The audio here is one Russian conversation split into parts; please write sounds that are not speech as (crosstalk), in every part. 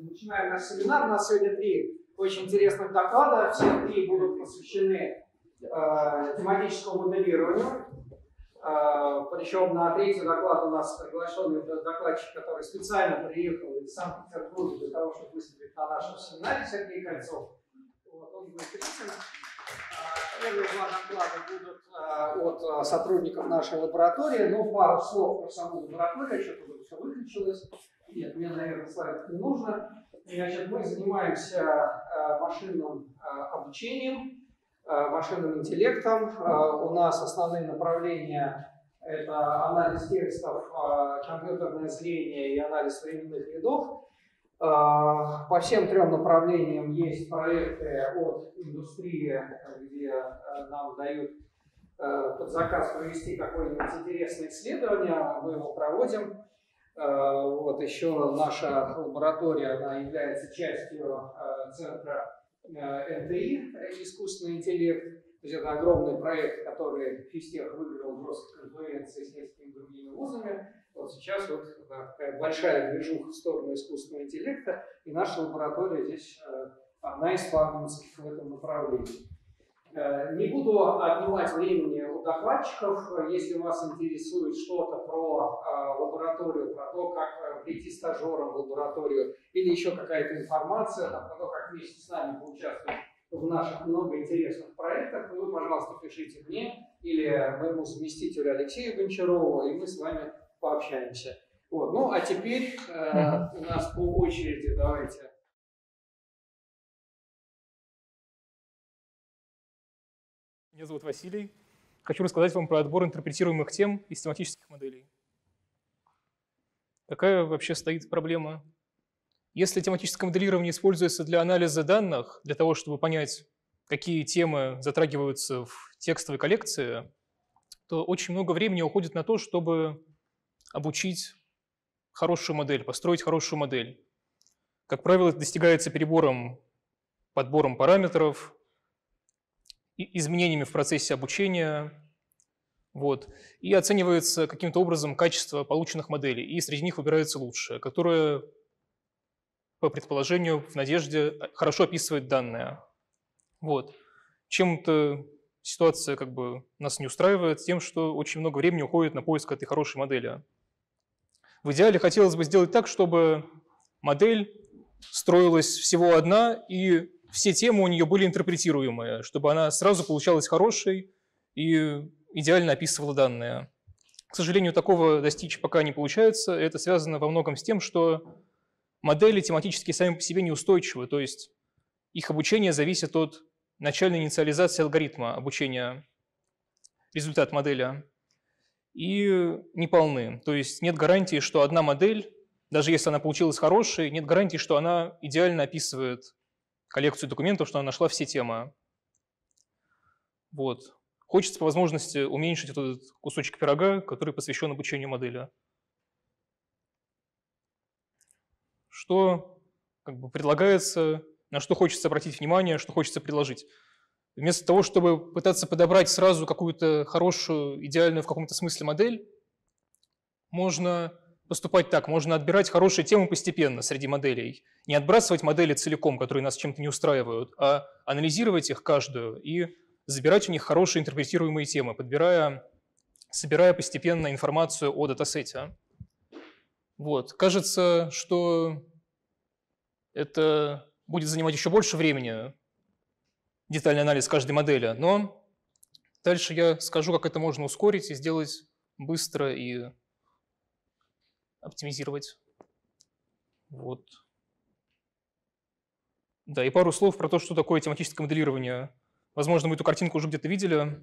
начинаем наш семинар. У нас сегодня три очень интересных доклада. Все три будут посвящены э, тематическому моделированию. Э, причем на третий доклад у нас приглашенный докладчик, который специально приехал из Санкт-Петербурга для того, чтобы выступить на нашем семинаре Сергей Кольцов. Вот, он будет критен. Э, первые два доклада будут э, от э, сотрудников нашей лаборатории, Ну пару слов про саму лабораторию, что-то все выключилось. Нет, мне, наверное, слайд не нужно. Значит, мы занимаемся э, машинным э, обучением, э, машинным интеллектом. У нас основные направления – это анализ текстов, компьютерное зрение и анализ временных рядов. По всем трем направлениям есть проекты от индустрии, где нам дают под заказ провести какое-нибудь интересное исследование, мы его проводим. Э, вот, еще наша лаборатория, она является частью э, центра э, НТИ «Искусственный интеллект». То есть это огромный проект, который физтех выиграл в Росконференции с несколькими другими вузами. Вот сейчас вот такая большая движуха в сторону искусственного интеллекта, и наша лаборатория здесь одна из флагманских в этом направлении. Э, не буду отнимать времени у докладчиков. Если вас интересует что-то про э, лабораторию, про то, как э, прийти стажером в лабораторию, или еще какая-то информация про то, как вместе с нами поучаствовать в наших много интересных проектах, то вы, пожалуйста, пишите мне или моему заместителю Алексею Гончарову, и мы с вами пообщаемся. Вот. Ну, а теперь э, у нас по очереди давайте Меня зовут Василий. Хочу рассказать вам про отбор интерпретируемых тем из тематических моделей. Какая вообще стоит проблема? Если тематическое моделирование используется для анализа данных, для того, чтобы понять, какие темы затрагиваются в текстовой коллекции, то очень много времени уходит на то, чтобы обучить хорошую модель, построить хорошую модель. Как правило, это достигается перебором, подбором параметров, изменениями в процессе обучения, вот. И оценивается каким-то образом качество полученных моделей, и среди них выбирается лучшее, которое, по предположению, в надежде, э, хорошо описывает данные. Вот. Чем-то ситуация как бы нас не устраивает, тем, что очень много времени уходит на поиск этой хорошей модели. В идеале хотелось бы сделать так, чтобы модель строилась всего одна, и все темы у нее были интерпретируемые, чтобы она сразу получалась хорошей и идеально описывала данные. К сожалению, такого достичь пока не получается. Это связано во многом с тем, что модели тематически сами по себе неустойчивы, то есть их обучение зависит от начальной инициализации алгоритма обучения, результат модели, и неполны. То есть нет гарантии, что одна модель, даже если она получилась хорошей, нет гарантии, что она идеально описывает коллекцию документов, что она нашла все темы. Вот. Хочется по возможности уменьшить этот кусочек пирога, который посвящен обучению модели. Что как бы, предлагается, на что хочется обратить внимание, что хочется предложить. Вместо того, чтобы пытаться подобрать сразу какую-то хорошую, идеальную в каком-то смысле модель, можно поступать так. Можно отбирать хорошие темы постепенно среди моделей. Не отбрасывать модели целиком, которые нас чем-то не устраивают, а анализировать их каждую и забирать у них хорошие интерпретируемые темы, подбирая, собирая постепенно информацию о датасете. Вот. Кажется, что это будет занимать еще больше времени, детальный анализ каждой модели, но дальше я скажу, как это можно ускорить и сделать быстро и оптимизировать. Вот. Да, и пару слов про то, что такое тематическое моделирование. Возможно, мы эту картинку уже где-то видели.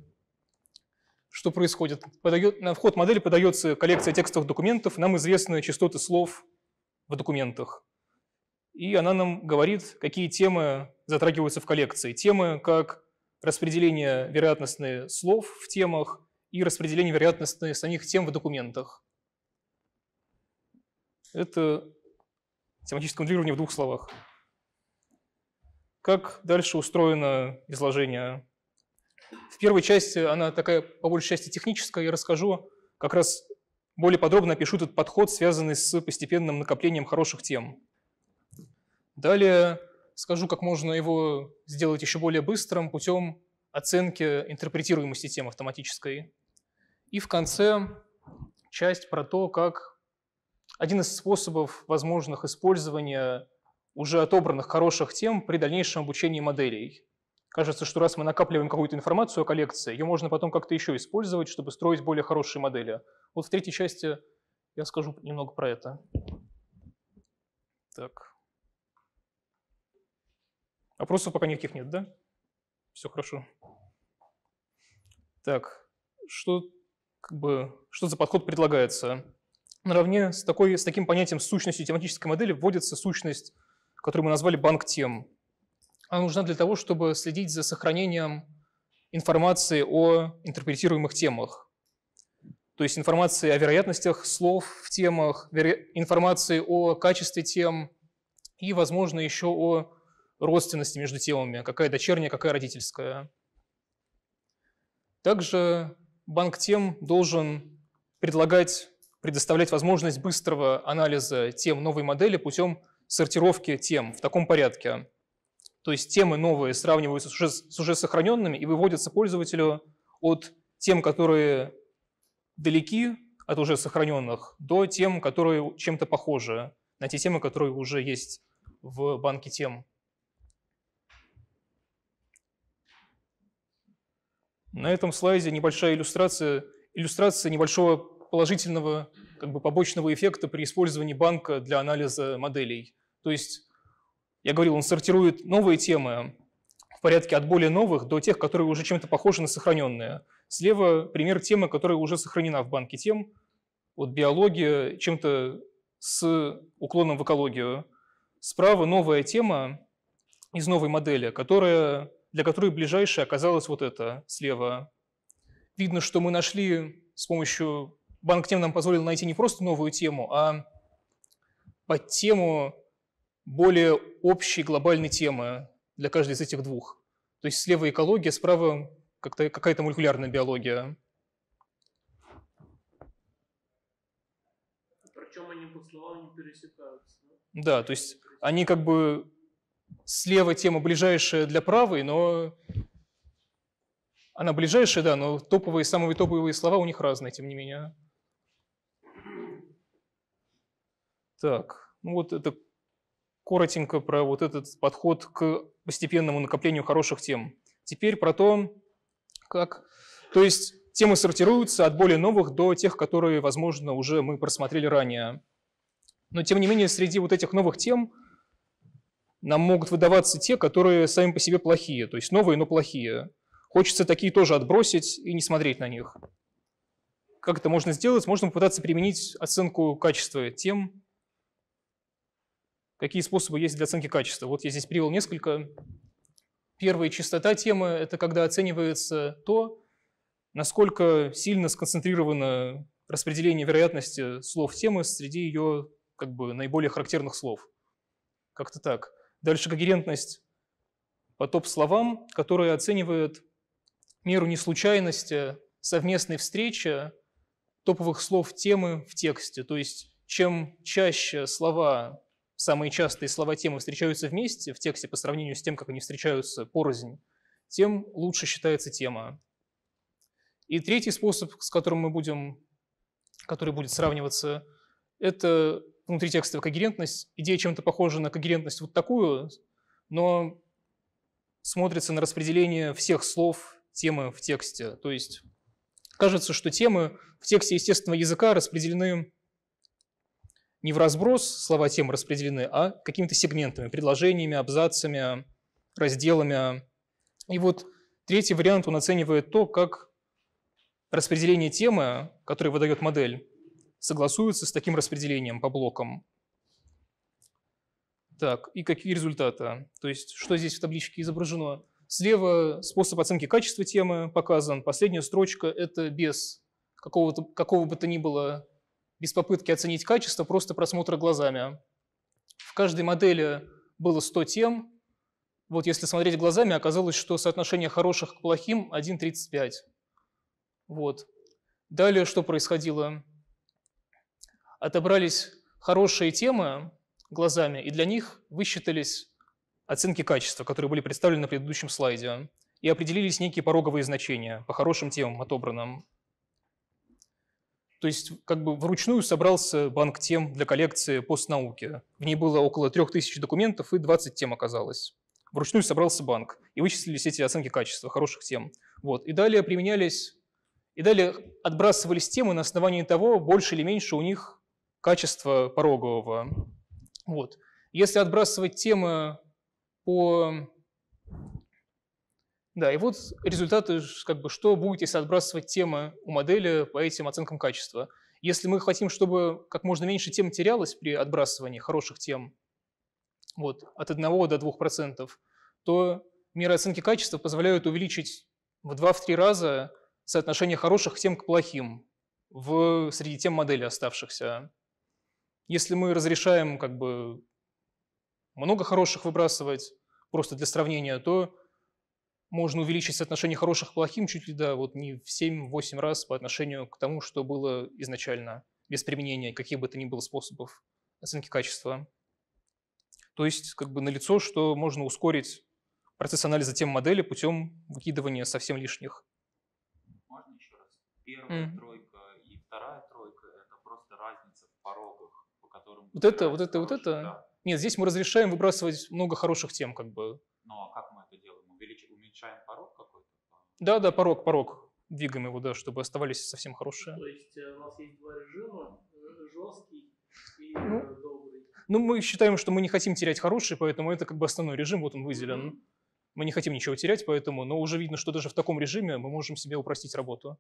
Что происходит? Подает, на вход модели подается коллекция текстовых документов, нам известны частоты слов в документах. И она нам говорит, какие темы затрагиваются в коллекции. Темы как распределение вероятностных слов в темах и распределение вероятностных самих тем в документах. Это семантическое моделирование в двух словах. Как дальше устроено изложение? В первой части она такая, по большей части, техническая. Я расскажу, как раз более подробно опишу этот подход, связанный с постепенным накоплением хороших тем. Далее скажу, как можно его сделать еще более быстрым путем оценки интерпретируемости тем автоматической. И в конце часть про то, как один из способов возможных использования уже отобранных хороших тем при дальнейшем обучении моделей. Кажется, что раз мы накапливаем какую-то информацию о коллекции, ее можно потом как-то еще использовать, чтобы строить более хорошие модели. Вот в третьей части я скажу немного про это. Так. Опросов пока никаких нет, да? Все хорошо. Так, что, как бы, что за подход предлагается? наравне с, такой, с таким понятием сущностью тематической модели вводится сущность, которую мы назвали банк тем. Она нужна для того, чтобы следить за сохранением информации о интерпретируемых темах. То есть информации о вероятностях слов в темах, информации о качестве тем и, возможно, еще о родственности между темами, какая дочерняя, какая родительская. Также банк тем должен предлагать предоставлять возможность быстрого анализа тем новой модели путем сортировки тем в таком порядке. То есть темы новые сравниваются с уже, с уже сохраненными и выводятся пользователю от тем, которые далеки от уже сохраненных, до тем, которые чем-то похожи на те темы, которые уже есть в банке тем. На этом слайде небольшая иллюстрация, иллюстрация небольшого положительного как бы, побочного эффекта при использовании банка для анализа моделей. То есть, я говорил, он сортирует новые темы в порядке от более новых до тех, которые уже чем-то похожи на сохраненные. Слева пример темы, которая уже сохранена в банке тем, вот биология, чем-то с уклоном в экологию. Справа новая тема из новой модели, которая, для которой ближайшая оказалась вот эта слева. Видно, что мы нашли с помощью Банк тем нам позволил найти не просто новую тему, а под тему более общей глобальной темы для каждой из этих двух. То есть слева экология, справа какая-то молекулярная биология. Причем они под словами пересекаются. Да, то есть они как бы слева тема ближайшая для правой, но она ближайшая, да, но топовые, самые топовые слова у них разные, тем не менее. Так, ну вот это коротенько про вот этот подход к постепенному накоплению хороших тем. Теперь про то, как... То есть темы сортируются от более новых до тех, которые, возможно, уже мы просмотрели ранее. Но, тем не менее, среди вот этих новых тем нам могут выдаваться те, которые сами по себе плохие, то есть новые, но плохие. Хочется такие тоже отбросить и не смотреть на них. Как это можно сделать? Можно попытаться применить оценку качества тем, Какие способы есть для оценки качества? Вот я здесь привел несколько. Первая частота темы – это когда оценивается то, насколько сильно сконцентрировано распределение вероятности слов темы среди ее как бы наиболее характерных слов. Как-то так. Дальше когерентность по топ-словам, которые оценивают меру неслучайности совместной встречи топовых слов темы в тексте. То есть чем чаще слова самые частые слова темы встречаются вместе в тексте по сравнению с тем, как они встречаются порознь, тем лучше считается тема. И третий способ, с которым мы будем, который будет сравниваться, это внутри текста когерентность. Идея чем-то похожа на когерентность вот такую, но смотрится на распределение всех слов темы в тексте. То есть кажется, что темы в тексте естественного языка распределены не в разброс слова темы распределены, а какими-то сегментами, предложениями, абзацами, разделами. И вот третий вариант он оценивает то, как распределение темы, которое выдает модель, согласуется с таким распределением по блокам. Так, и какие результаты? То есть, что здесь в табличке изображено? Слева способ оценки качества темы показан. Последняя строчка – это без какого, какого бы то ни было без попытки оценить качество, просто просмотра глазами. А. В каждой модели было 100 тем. Вот если смотреть глазами, оказалось, что соотношение хороших к плохим 1,35. Вот. Далее что происходило? Отобрались хорошие темы глазами, и для них высчитались оценки качества, которые были представлены на предыдущем слайде, а. и определились некие пороговые значения по хорошим темам отобранным. То есть как бы вручную собрался банк тем для коллекции постнауки. В ней было около 3000 документов и 20 тем оказалось. Вручную собрался банк и вычислились эти оценки качества хороших тем. Вот. И далее применялись, и далее отбрасывались темы на основании того, больше или меньше у них качество порогового. Вот. Если отбрасывать темы по да, и вот результаты, как бы, что будет, если отбрасывать темы у модели по этим оценкам качества. Если мы хотим, чтобы как можно меньше тем терялось при отбрасывании хороших тем, вот, от 1 до 2%, то меры оценки качества позволяют увеличить в 2-3 раза соотношение хороших тем к плохим в, среди тем модели оставшихся. Если мы разрешаем как бы много хороших выбрасывать, просто для сравнения, то можно увеличить соотношение хороших к плохим чуть ли да вот не в 7-8 раз по отношению к тому, что было изначально, без применения каких бы то ни было способов оценки качества. То есть как бы налицо, что можно ускорить процесс анализа тем модели путем выкидывания совсем лишних. Можно еще раз? Первая mm. тройка и вторая тройка – это просто разница в порогах, по которым… Вот это, вот это, хорошие, вот это? Да. Нет, здесь мы разрешаем выбрасывать много хороших тем как бы. Ну а как мы Включаем порог какой-то? Да, да, порог, порог. Двигаем его, да, чтобы оставались совсем хорошие. То есть э, у вас есть два режима, э, жесткий и э, ну, добрый. Ну, мы считаем, что мы не хотим терять хорошие, поэтому это как бы основной режим, вот он выделен. Mm-hmm. Мы не хотим ничего терять, поэтому, но уже видно, что даже в таком режиме мы можем себе упростить работу.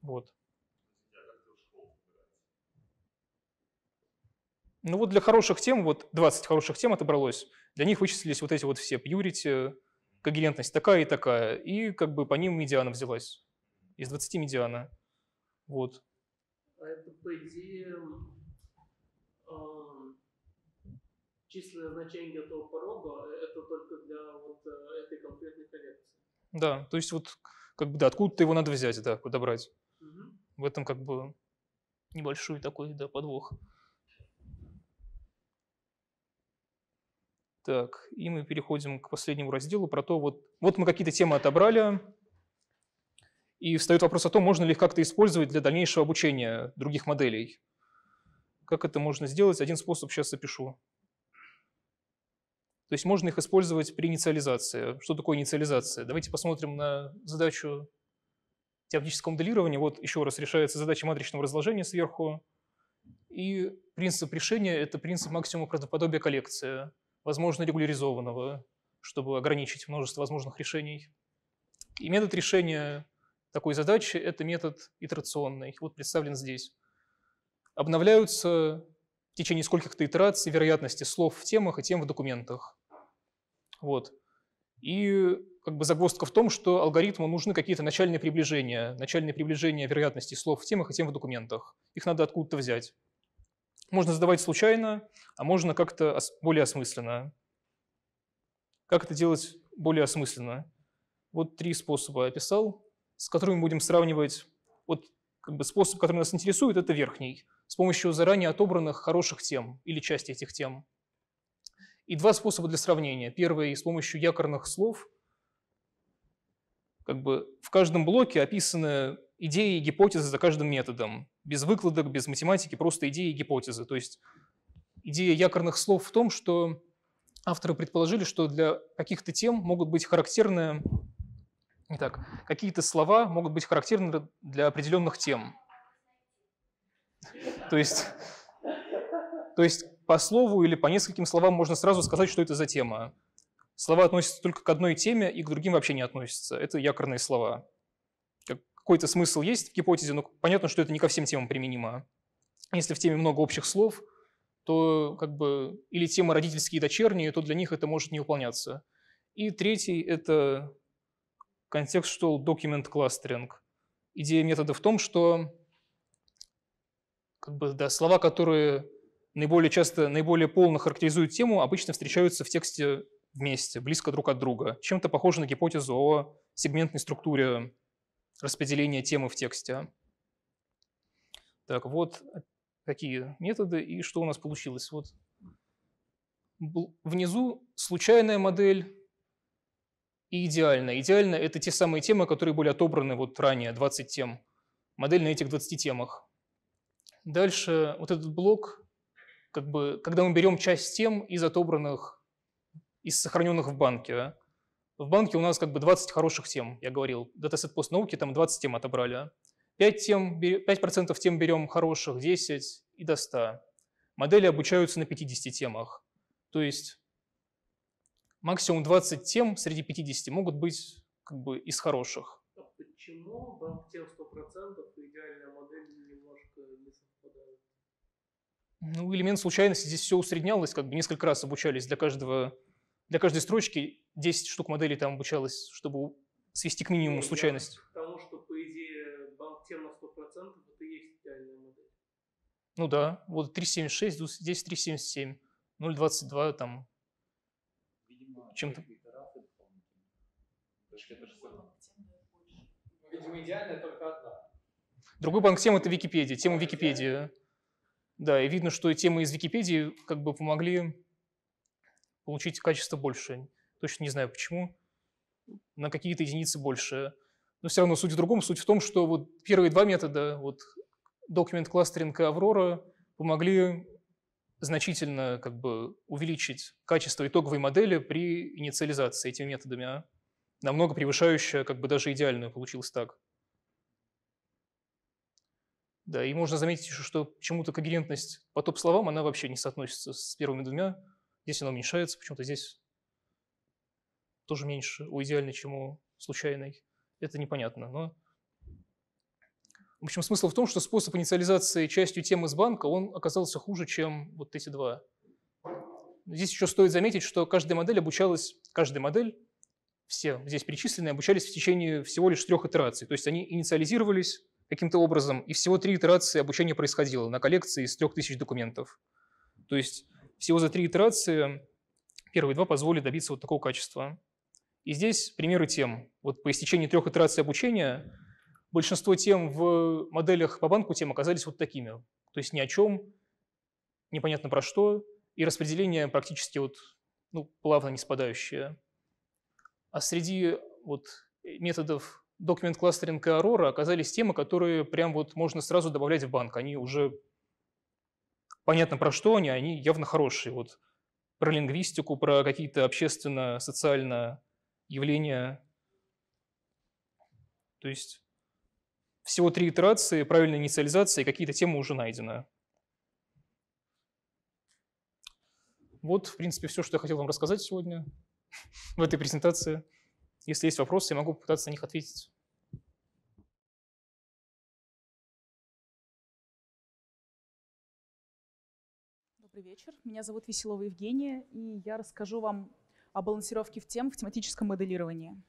Вот. Ну вот для хороших тем, вот 20 хороших тем отобралось, для них вычислились вот эти вот все пьюрити, когерентность такая и такая, и как бы по ним медиана взялась, из 20 медиана. Вот. А это, по идее, эм, численное значение этого порога – это только для вот э, этой конкретной коллекции. Да, то есть вот как бы да, откуда-то его надо взять, да, подобрать. Угу. В этом как бы небольшой такой да, подвох. Так, и мы переходим к последнему разделу про то, вот, вот мы какие-то темы отобрали, и встает вопрос о том, можно ли их как-то использовать для дальнейшего обучения других моделей. Как это можно сделать? Один способ сейчас опишу. То есть можно их использовать при инициализации. Что такое инициализация? Давайте посмотрим на задачу теоретического моделирования. Вот еще раз решается задача матричного разложения сверху. И принцип решения – это принцип максимума правдоподобия коллекции возможно, регуляризованного, чтобы ограничить множество возможных решений. И метод решения такой задачи – это метод итерационный, вот представлен здесь. Обновляются в течение скольких-то итераций вероятности слов в темах и тем в документах. Вот. И как бы загвоздка в том, что алгоритму нужны какие-то начальные приближения, начальные приближения вероятности слов в темах и тем в документах. Их надо откуда-то взять. Можно задавать случайно, а можно как-то более осмысленно. Как это делать более осмысленно? Вот три способа я описал, с которыми будем сравнивать. Вот как бы способ, который нас интересует, это верхний, с помощью заранее отобранных хороших тем или части этих тем. И два способа для сравнения. Первый – с помощью якорных слов. Как бы в каждом блоке описаны идеи и гипотезы за каждым методом. Без выкладок, без математики, просто идеи и гипотезы. То есть идея якорных слов в том, что авторы предположили, что для каких-то тем могут быть характерны... Итак, какие-то слова могут быть характерны для определенных тем. То есть, то есть по слову или по нескольким словам можно сразу сказать, что это за тема. Слова относятся только к одной теме и к другим вообще не относятся. Это якорные слова какой-то смысл есть в гипотезе, но понятно, что это не ко всем темам применимо. А. Если в теме много общих слов, то как бы или тема родительские и дочерние, то для них это может не выполняться. И третий – это contextual document clustering. Идея метода в том, что как бы, да, слова, которые наиболее часто, наиболее полно характеризуют тему, обычно встречаются в тексте вместе, близко друг от друга. Чем-то похоже на гипотезу о сегментной структуре распределение темы в тексте. Так, вот такие методы и что у нас получилось. Вот внизу случайная модель и идеальная. Идеально – это те самые темы, которые были отобраны вот ранее, 20 тем. Модель на этих 20 темах. Дальше вот этот блок, как бы, когда мы берем часть тем из отобранных, из сохраненных в банке, в банке у нас как бы 20 хороших тем, я говорил. Датасет постнауки, там 20 тем отобрали. 5, а? тем, 5% тем берем хороших, 10 и до 100. Модели обучаются на 50 темах. То есть максимум 20 тем среди 50 могут быть как бы из хороших. А почему банк тем 100% идеальная модель немножко не совпадает? Ну, элемент случайности здесь все усреднялось, как бы несколько раз обучались для каждого для каждой строчки 10 штук моделей там обучалось, чтобы свести к минимуму случайность. Потому что, по идее, банк тем на 100% это и есть идеальная модель. Ну да, вот 3.76, здесь 3.77, 0.22 там чем-то. Видимо, идеальная только одна. Другой банк тем – это Википедия, тема Википедия. Да, и видно, что темы из Википедии как бы помогли получить качество больше. Точно не знаю почему. На какие-то единицы больше. Но все равно суть в другом. Суть в том, что вот первые два метода, вот документ кластеринг и Аврора, помогли значительно как бы, увеличить качество итоговой модели при инициализации этими методами, а? намного превышающая как бы даже идеальную получилось так. Да, и можно заметить еще, что почему-то когерентность по топ-словам, она вообще не соотносится с первыми двумя, Здесь она уменьшается, почему-то здесь тоже меньше у идеальной, чем у случайной. Это непонятно, но... В общем, смысл в том, что способ инициализации частью темы с банка, он оказался хуже, чем вот эти два. Здесь еще стоит заметить, что каждая модель обучалась, каждая модель, все здесь перечисленные, обучались в течение всего лишь трех итераций. То есть они инициализировались каким-то образом, и всего три итерации обучения происходило на коллекции из трех тысяч документов. То есть всего за три итерации первые два позволили добиться вот такого качества. И здесь примеры тем. Вот по истечении трех итераций обучения большинство тем в моделях по банку тем оказались вот такими. То есть ни о чем, непонятно про что, и распределение практически вот, ну, плавно не спадающее. А среди вот методов документ кластеринга Aurora оказались темы, которые прям вот можно сразу добавлять в банк. Они уже понятно, про что они, а они явно хорошие. Вот про лингвистику, про какие-то общественно социальные явления. То есть всего три итерации, правильная инициализация и какие-то темы уже найдены. Вот, в принципе, все, что я хотел вам рассказать сегодня (laughs) в этой презентации. Если есть вопросы, я могу попытаться на них ответить. вечер. Меня зовут Веселова Евгения, и я расскажу вам о балансировке в тем в тематическом моделировании.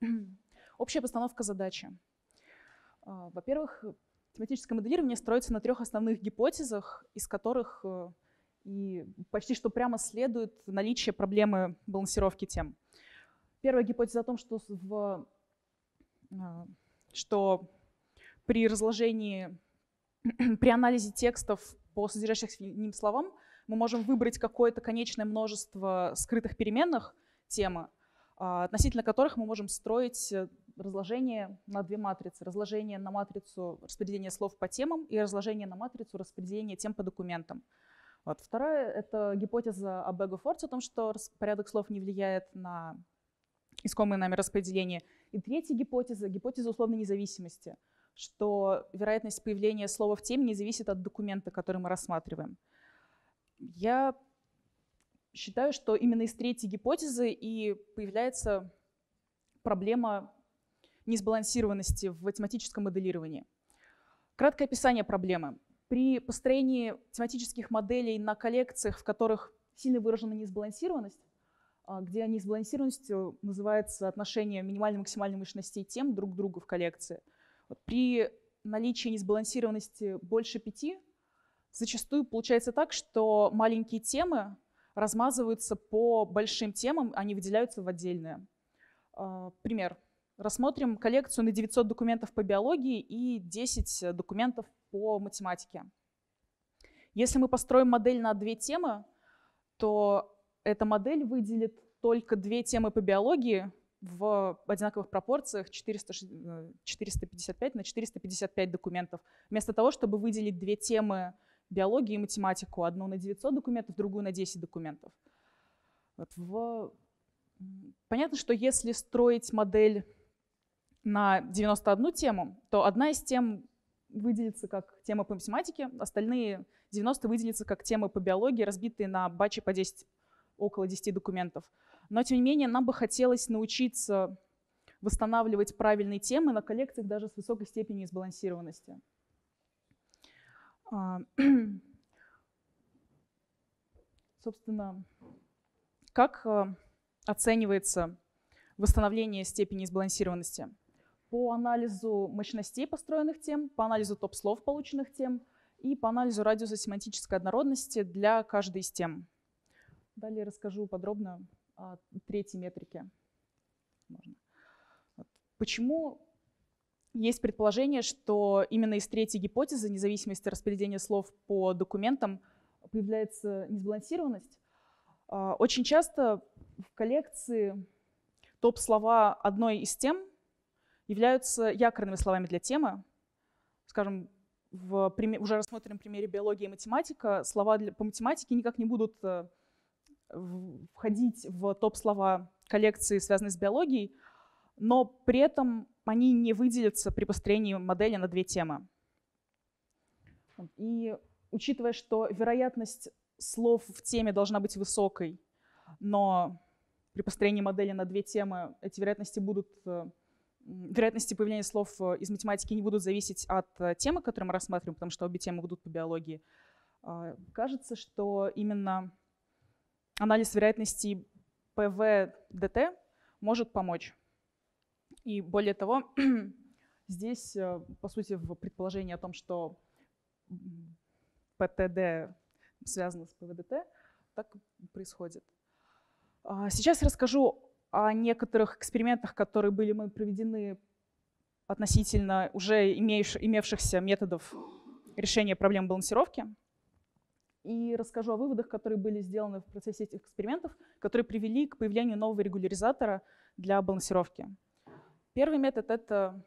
(clears throat) Общая постановка задачи. А, во-первых, тематическое моделирование строится на трех основных гипотезах, из которых э, и почти что прямо следует наличие проблемы балансировки тем. Первая гипотеза о том, что, в, а, что при разложении, (clears throat) при анализе текстов по содержащихся в ним словам мы можем выбрать какое-то конечное множество скрытых переменных темы, а, относительно которых мы можем строить э, разложение на две матрицы. Разложение на матрицу распределения слов по темам и разложение на матрицу распределения тем по документам. Вот. вторая это гипотеза о Бего о том, что порядок слов не влияет на искомые нами распределение. И третья гипотеза — гипотеза условной независимости — что вероятность появления слова в теме не зависит от документа, который мы рассматриваем. Я считаю, что именно из третьей гипотезы и появляется проблема несбалансированности в тематическом моделировании. Краткое описание проблемы. При построении тематических моделей на коллекциях, в которых сильно выражена несбалансированность, а, где несбалансированностью э, называется отношение минимально-максимальной мощностей тем друг к другу в коллекции – при наличии несбалансированности больше пяти зачастую получается так, что маленькие темы размазываются по большим темам, они выделяются в отдельные. А, пример. Рассмотрим коллекцию на 900 документов по биологии и 10 документов по математике. Если мы построим модель на две темы, то эта модель выделит только две темы по биологии в одинаковых пропорциях 400, 455 э, на 455 документов. Вместо того, чтобы выделить две темы биологии и математику, одну на 900 документов, другую на 10 документов. Вот в... Понятно, что если строить модель на 91 тему, то одна из тем выделится как тема по математике, остальные 90 выделятся как темы по биологии, разбитые на батчи по 10, около 10 документов. Но, тем не менее, нам бы хотелось научиться восстанавливать правильные темы на коллекциях даже с высокой степенью сбалансированности. А, (clears throat) собственно, как э, оценивается восстановление степени сбалансированности? По анализу мощностей построенных тем, по анализу топ-слов полученных тем и по анализу радиуса семантической однородности для каждой из тем. Далее расскажу подробно а, третьей метрики. Можно. Вот. Почему есть предположение, что именно из третьей гипотезы независимости распределения слов по документам появляется несбалансированность? А, очень часто в коллекции топ-слова одной из тем являются якорными словами для темы. Скажем, в уже рассмотренном примере биология и математика слова для, по математике никак не будут э, входить в топ-слова коллекции, связанные с биологией, но при этом они не выделятся при построении модели на две темы. И учитывая, что вероятность слов в теме должна быть высокой, но при построении модели на две темы эти вероятности будут э, вероятности появления слов э, из математики не будут зависеть от э, темы, которую мы рассматриваем, потому что обе темы будут по биологии. А, кажется, что именно анализ вероятности ПВДТ может помочь. И более того, (clears throat) здесь, э, по сути, в предположении о том, что ПТД связано с ПВДТ, так происходит. А, сейчас расскажу о некоторых экспериментах, которые были мы проведены относительно уже имеющихся методов решения проблем балансировки и расскажу о выводах, которые были сделаны в процессе этих экспериментов, которые привели к появлению нового регуляризатора для балансировки. Первый метод — это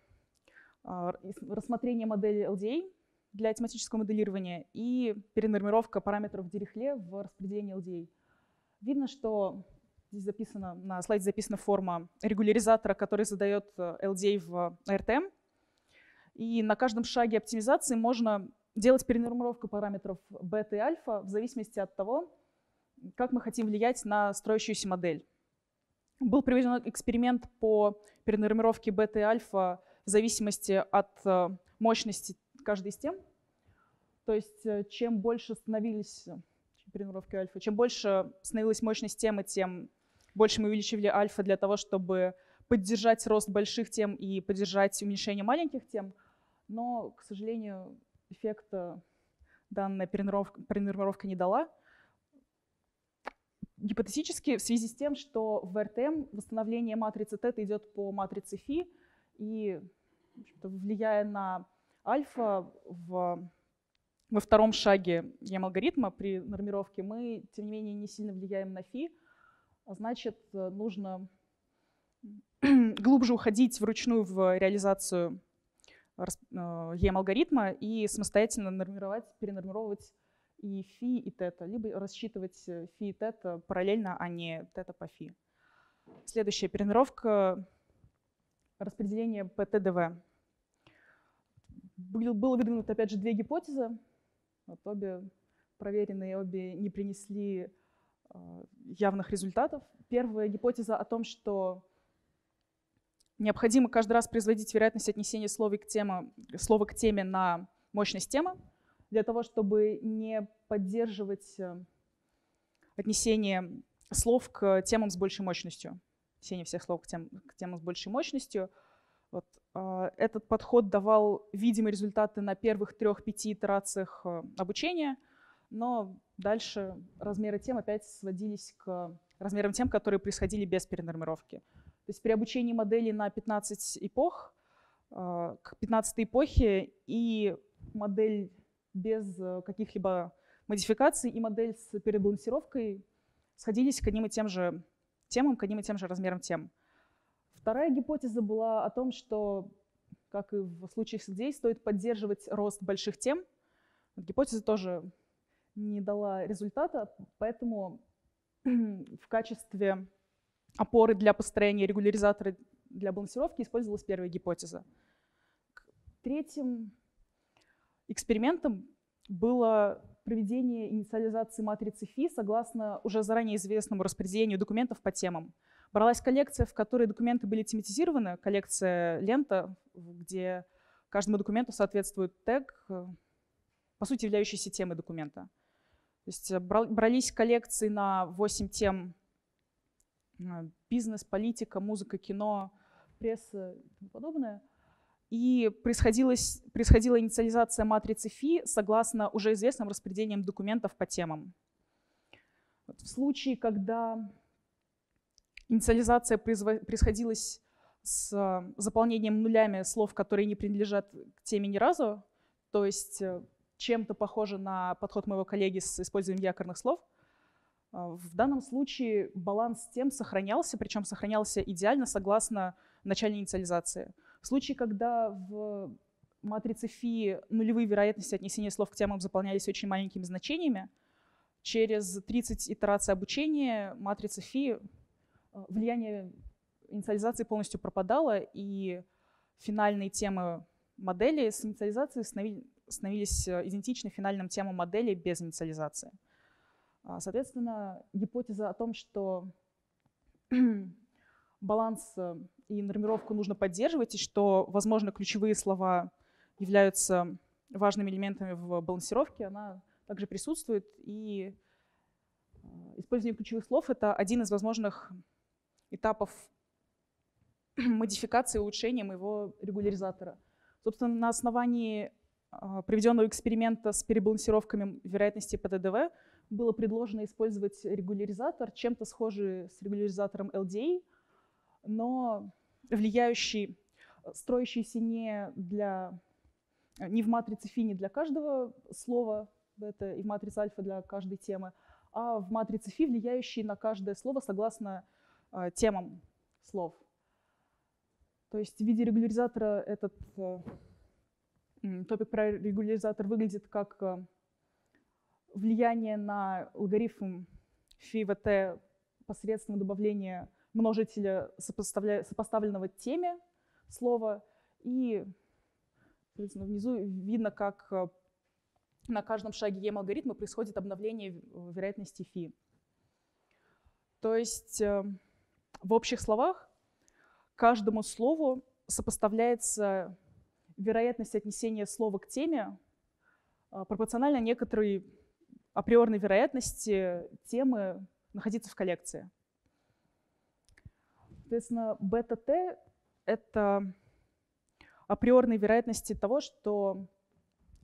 а, рассмотрение модели LDA для тематического моделирования и перенормировка параметров Дирихле в распределении LDA. Видно, что здесь записано, на слайде записана форма регуляризатора, который задает э, LDA в э, RTM. И на каждом шаге оптимизации можно делать перенормировку параметров бета и альфа в зависимости от того, как мы хотим влиять на строящуюся модель. Был проведен эксперимент по перенормировке бета и альфа в зависимости от э, мощности каждой из тем. То есть э, чем больше становились э, перенормировки альфа, чем больше становилась мощность темы, тем больше мы увеличивали альфа для того, чтобы поддержать рост больших тем и поддержать уменьшение маленьких тем. Но, к сожалению, эффекта данная перенумеровка, перенумеровка не дала. Гипотетически в связи с тем, что в РТМ восстановление матрицы θ идет по матрице φ, и влияя на альфа в, во втором шаге ям-алгоритма при нормировке, мы, тем не менее, не сильно влияем на φ, а значит, нужно (clears throat) глубже уходить вручную в реализацию EM-алгоритма э, и самостоятельно нормировать, перенормировать и фи, и тета, либо рассчитывать э, фи и тета параллельно, а не тета по фи. Следующая перенировка — распределение ПТДВ. Было выдвинуто, опять же, две гипотезы. Вот обе проверенные, обе не принесли э, явных результатов. Первая гипотеза о том, что Необходимо каждый раз производить вероятность отнесения слова к, тема, слова к теме на мощность темы, для того, чтобы не поддерживать э, отнесение слов к темам с большей мощностью. Отнесение всех слов к, тем, к темам с большей мощностью. Вот. Э, этот подход давал видимые результаты на первых трех-пяти итерациях э, обучения, но дальше размеры тем опять сводились к размерам тем, которые происходили без перенормировки. То есть при обучении модели на 15 эпох, э, к 15 эпохе и модель без э, каких-либо модификаций и модель с перебалансировкой сходились к одним и тем же темам, к одним и тем же размерам тем. Вторая гипотеза была о том, что, как и в случае с людей стоит поддерживать рост больших тем. Гипотеза тоже не дала результата, поэтому (clears throat) в качестве опоры для построения регуляризатора для балансировки использовалась первая гипотеза. Третьим экспериментом было проведение инициализации матрицы Фи согласно уже заранее известному распределению документов по темам. Бралась коллекция, в которой документы были тематизированы, коллекция лента, где каждому документу соответствует тег, э, по сути, являющийся темой документа. То есть э, брались коллекции на 8 тем а, бизнес, политика, музыка, кино, пресса и тому подобное. И происходила, происходила инициализация матрицы Фи согласно уже известным распределениям документов по темам. В случае, когда инициализация происходила с а, заполнением нулями слов, которые не принадлежат к теме ни разу, то есть э, чем-то похоже на подход моего коллеги с использованием якорных слов, а, в данном случае баланс тем сохранялся, причем сохранялся идеально согласно начальной инициализации. В случае, когда в матрице Фи нулевые вероятности отнесения слов к темам заполнялись очень маленькими значениями, через 30 итераций обучения матрица Фи а, влияние инициализации полностью пропадало, и финальные темы модели с инициализацией становились э, идентичны финальным темам модели без инициализации. А, соответственно, гипотеза о том, что (clears throat) баланс э, и нормировку нужно поддерживать, и что, возможно, ключевые слова являются важными элементами в балансировке, она также присутствует. И э, использование ключевых слов — это один из возможных этапов (clears throat) модификации, и улучшения моего регуляризатора. Собственно, на основании э, проведенного эксперимента с перебалансировками вероятности ПДДВ было предложено использовать регуляризатор, чем-то схожий с регуляризатором LDA, но влияющий, строящийся не, для, не в матрице фи, не для каждого слова это и в матрице альфа для каждой темы, а в матрице фи, влияющий на каждое слово согласно э, темам слов. То есть в виде регуляризатора этот э, топик про регуляризатор выглядит как э, влияние на логарифм фи в т посредством добавления множителя, сопоставленного теме слова. И внизу видно, как э, на каждом шаге ем алгоритма происходит обновление вероятности фи. То есть э, в общих словах каждому слову сопоставляется вероятность отнесения слова к теме э, пропорционально некоторой априорной вероятности темы находиться в коллекции. Соответственно, бета-Т — это априорные вероятности того, что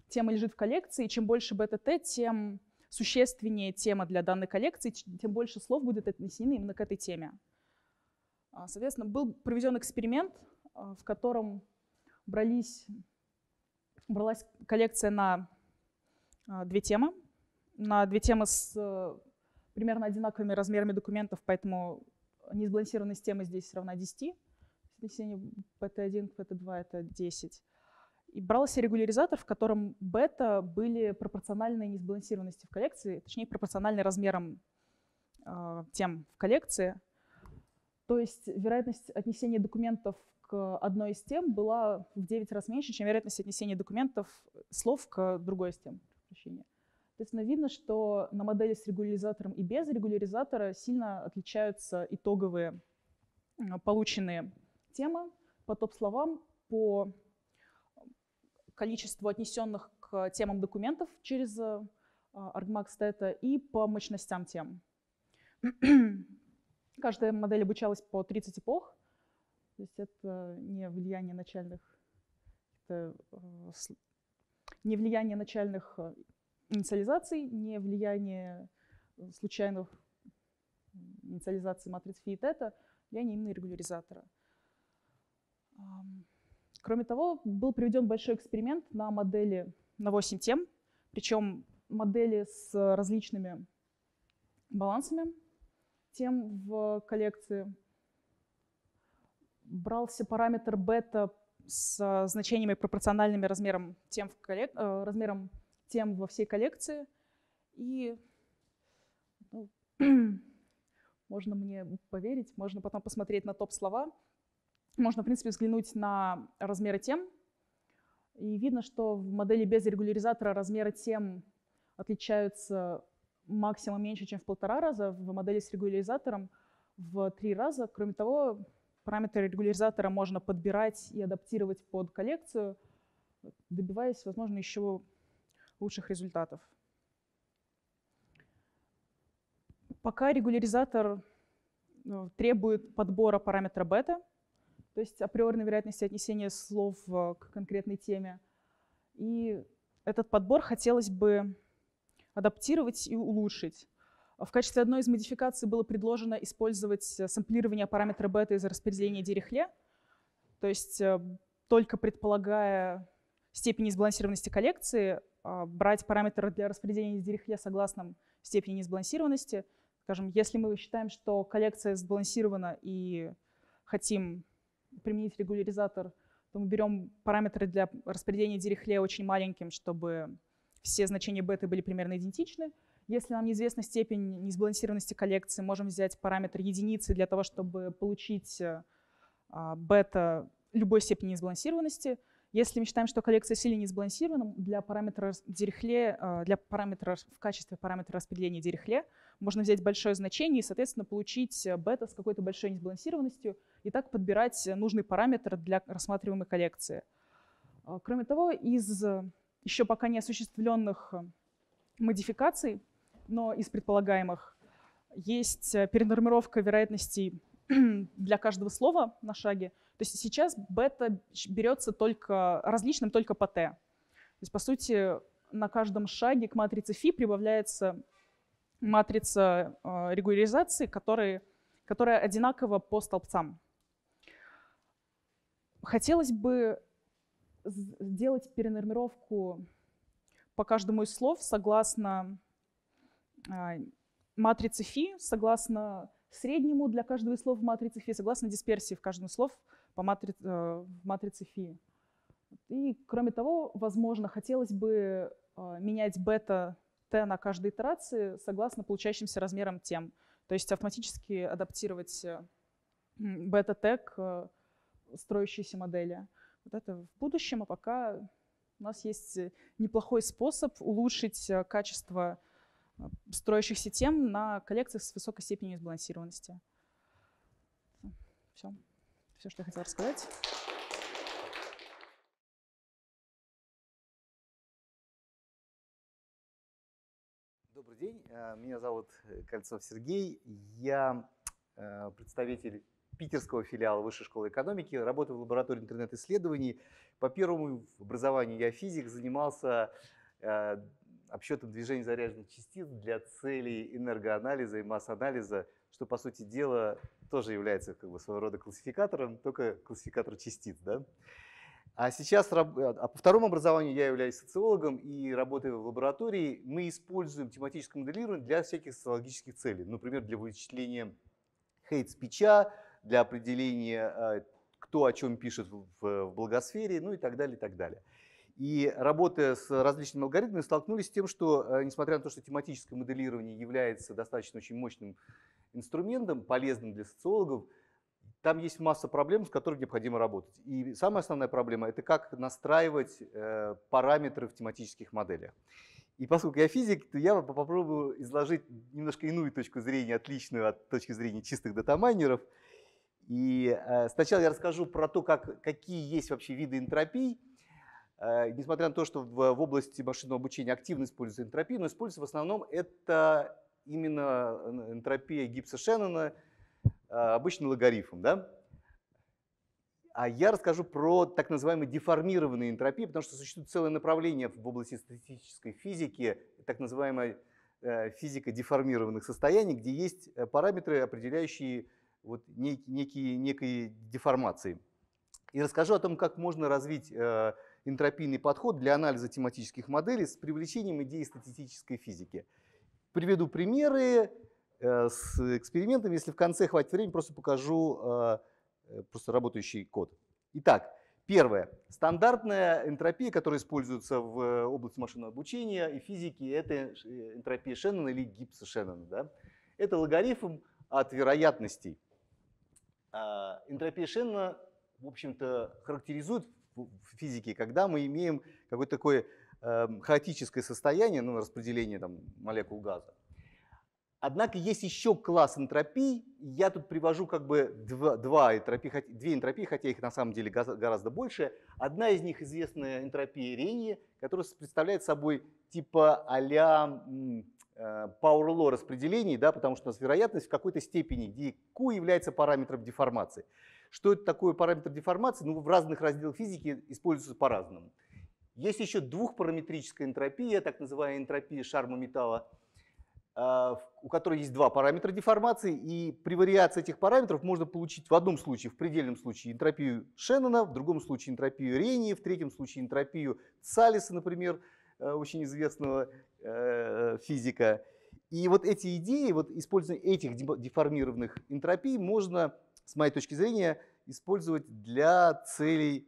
тема лежит в коллекции, и чем больше бета-Т, тем существеннее тема для данной коллекции, тем больше слов будет отнесены именно к этой теме. А, соответственно, был проведен эксперимент, а, в котором брались, бралась коллекция на а, две темы — на две темы с э, примерно одинаковыми размерами документов, поэтому несбалансированность темы здесь равна 10. Соотнесение бета-1 к бета-2 — это 10. И брался регуляризатор, в котором бета были пропорциональные несбалансированности в коллекции, точнее, пропорциональны размерам э, тем в коллекции. То есть вероятность отнесения документов к одной из тем была в 9 раз меньше, чем вероятность отнесения документов слов к другой из тем. Прощения. Соответственно, видно, что на модели с регуляризатором и без регуляризатора сильно отличаются итоговые полученные темы по топ-словам, по количеству отнесенных к темам документов через аргмакстета э, и по мощностям тем. (clears throat) Каждая модель обучалась по 30 эпох, то есть это не влияние начальных, это э, не влияние начальных э, инициализаций, не влияние э, случайных инициализаций матриц фи и тета, влияние именно регуляризатора. Кроме того, был проведен большой эксперимент на модели на 8 тем, причем модели с различными балансами тем в коллекции. Брался параметр бета с э, значениями пропорциональными размером тем в коллек... Э, размером тем во всей коллекции. И ну, (clears throat) можно мне поверить, можно потом посмотреть на топ-слова. Можно, в принципе, взглянуть на размеры тем. И видно, что в модели без регуляризатора размеры тем отличаются максимум меньше, чем в полтора раза, в модели с регуляризатором в три раза. Кроме того, параметры регуляризатора можно подбирать и адаптировать под коллекцию, добиваясь, возможно, еще лучших результатов. Пока регуляризатор э, требует подбора параметра бета, то есть априорной вероятности отнесения слов э, к конкретной теме. И этот подбор хотелось бы адаптировать и улучшить. В качестве одной из модификаций было предложено использовать э, сэмплирование параметра бета из распределения Дирихле, то есть только предполагая степень сбалансированности коллекции, а, брать параметры для распределения Дирихле согласно степени несбалансированности. Скажем, если мы считаем, что коллекция сбалансирована и хотим применить регуляризатор, то мы берем параметры для распределения дирихле очень маленьким, чтобы все значения бета были примерно идентичны. Если нам неизвестна степень несбалансированности коллекции, можем взять параметр единицы для того, чтобы получить э, а, бета любой степени несбалансированности — если мы считаем, что коллекция сильно не сбалансирована, для параметра Дирихле, а, для параметра в качестве параметра распределения Дирихле можно взять большое значение и, соответственно, получить э, бета с какой-то большой несбалансированностью и так подбирать нужный параметр для рассматриваемой коллекции. А, кроме того, из э, еще пока не осуществленных э, модификаций, но из предполагаемых, есть перенормировка вероятностей (clears throat) для каждого слова на шаге — то есть сейчас бета берется только различным только по Т. То есть, по сути, на каждом шаге к матрице фи прибавляется матрица э, регуляризации, которые, которая одинакова по столбцам. Хотелось бы сделать перенормировку по каждому из слов согласно э, матрице фи, согласно среднему для каждого из слов в матрице фи, согласно дисперсии в каждом из слов – по матри... Э, в матрице Фи. И, кроме того, возможно, хотелось бы э, менять бета Т на каждой итерации согласно получающимся размерам тем. То есть автоматически адаптировать э, бета Т к строящейся модели. Вот это в будущем, а пока у нас есть неплохой способ улучшить качество строящихся тем на коллекциях с высокой степенью сбалансированности. Все все, что я хотела рассказать. Добрый день, э, меня зовут э, Кольцов Сергей, я э, представитель питерского филиала Высшей школы экономики, работаю в лаборатории интернет-исследований. По первому образованию я физик, занимался обсчетом движения заряженных частиц для целей энергоанализа и масс-анализа, что, по сути дела, тоже является как бы своего рода классификатором, только классификатор частиц. Да? А сейчас э, а по второму образованию я являюсь социологом и работаю в лаборатории. Мы используем тематическое моделирование для всяких социологических целей. Например, для вычисления хейт-спича, для определения, э, кто о чем пишет в благосфере, ну и так далее, и так далее. И работая с различными алгоритмами, столкнулись с тем, что, э, несмотря на то, что тематическое моделирование является достаточно очень мощным инструментом, полезным для социологов, там есть масса проблем, с которыми необходимо работать. И самая основная проблема – это как настраивать э, параметры в тематических моделях. И поскольку я физик, то я попробую изложить немножко иную точку зрения, отличную от точки зрения чистых датамайнеров. И э, сначала я расскажу про то, как, какие есть вообще виды энтропий. Э, несмотря на то, что в, в области машинного обучения активно используется энтропия, но используется в основном это именно э, энтропия гипса Шеннона э, обычный логарифм. Да? А я расскажу про так называемые деформированные энтропии, потому что существует целое направление в области статистической физики, так называемая э, физика деформированных состояний, где есть параметры, определяющие вот некие, некие деформации. И расскажу о том, как можно развить энтропийный подход для анализа тематических моделей с привлечением идеи статистической физики приведу примеры э, с экспериментом. Если в конце хватит времени, просто покажу э, э, просто работающий код. Итак, первое. Стандартная энтропия, которая используется в области машинного обучения и физики, это энтропия Шеннона или гипса Шеннона. Да? Это логарифм от вероятностей. А, энтропия Шеннона, в общем-то, характеризует в физике, когда мы имеем какое-то такое Эм, хаотическое состояние, ну, распределение там, молекул газа. Однако есть еще класс энтропий. Я тут привожу как бы два, два энтропии, две энтропии, хотя их на самом деле гораздо больше. Одна из них известная энтропия Ренье, которая представляет собой типа а-ля power law э, распределений, да, потому что у нас вероятность в какой-то степени, где Q является параметром деформации. Что это такое параметр деформации? Ну, в разных разделах физики используется по-разному. Есть еще двухпараметрическая энтропия, так называемая энтропия шарма металла, э, у которой есть два параметра деформации, и при вариации этих параметров можно получить в одном случае, в предельном случае, энтропию Шеннона, в другом случае энтропию Рени, в третьем случае энтропию Салиса, например, э, очень известного э, физика. И вот эти идеи, вот использование этих деформированных энтропий, можно, с моей точки зрения, использовать для целей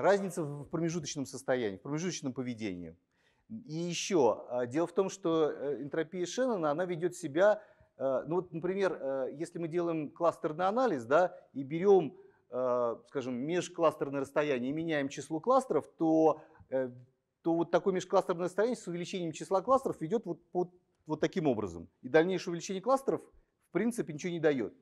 Разница в промежуточном состоянии, в промежуточном поведении. И еще, а, дело в том, что э, энтропия Шеннона, она ведет себя, э, ну вот, например, э, если мы делаем кластерный анализ, да, и берем, скажем, межкластерное расстояние и меняем число кластеров, то, то вот такое межкластерное расстояние с увеличением числа кластеров ведет вот, вот, вот таким образом. И дальнейшее увеличение кластеров, в принципе, ничего не дает.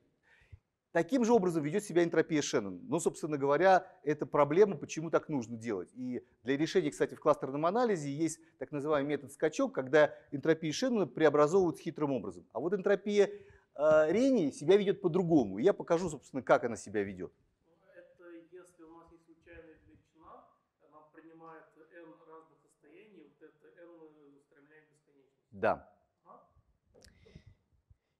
Таким же образом ведет себя энтропия Шеннон. но, ну, собственно говоря, это проблема, почему так нужно делать. И для решения, кстати, в кластерном анализе есть так называемый метод скачок, когда энтропия Шеннона преобразовывают хитрым образом. А вот энтропия э, Рени себя ведет по-другому. Я покажу, собственно, как она себя ведет. Да.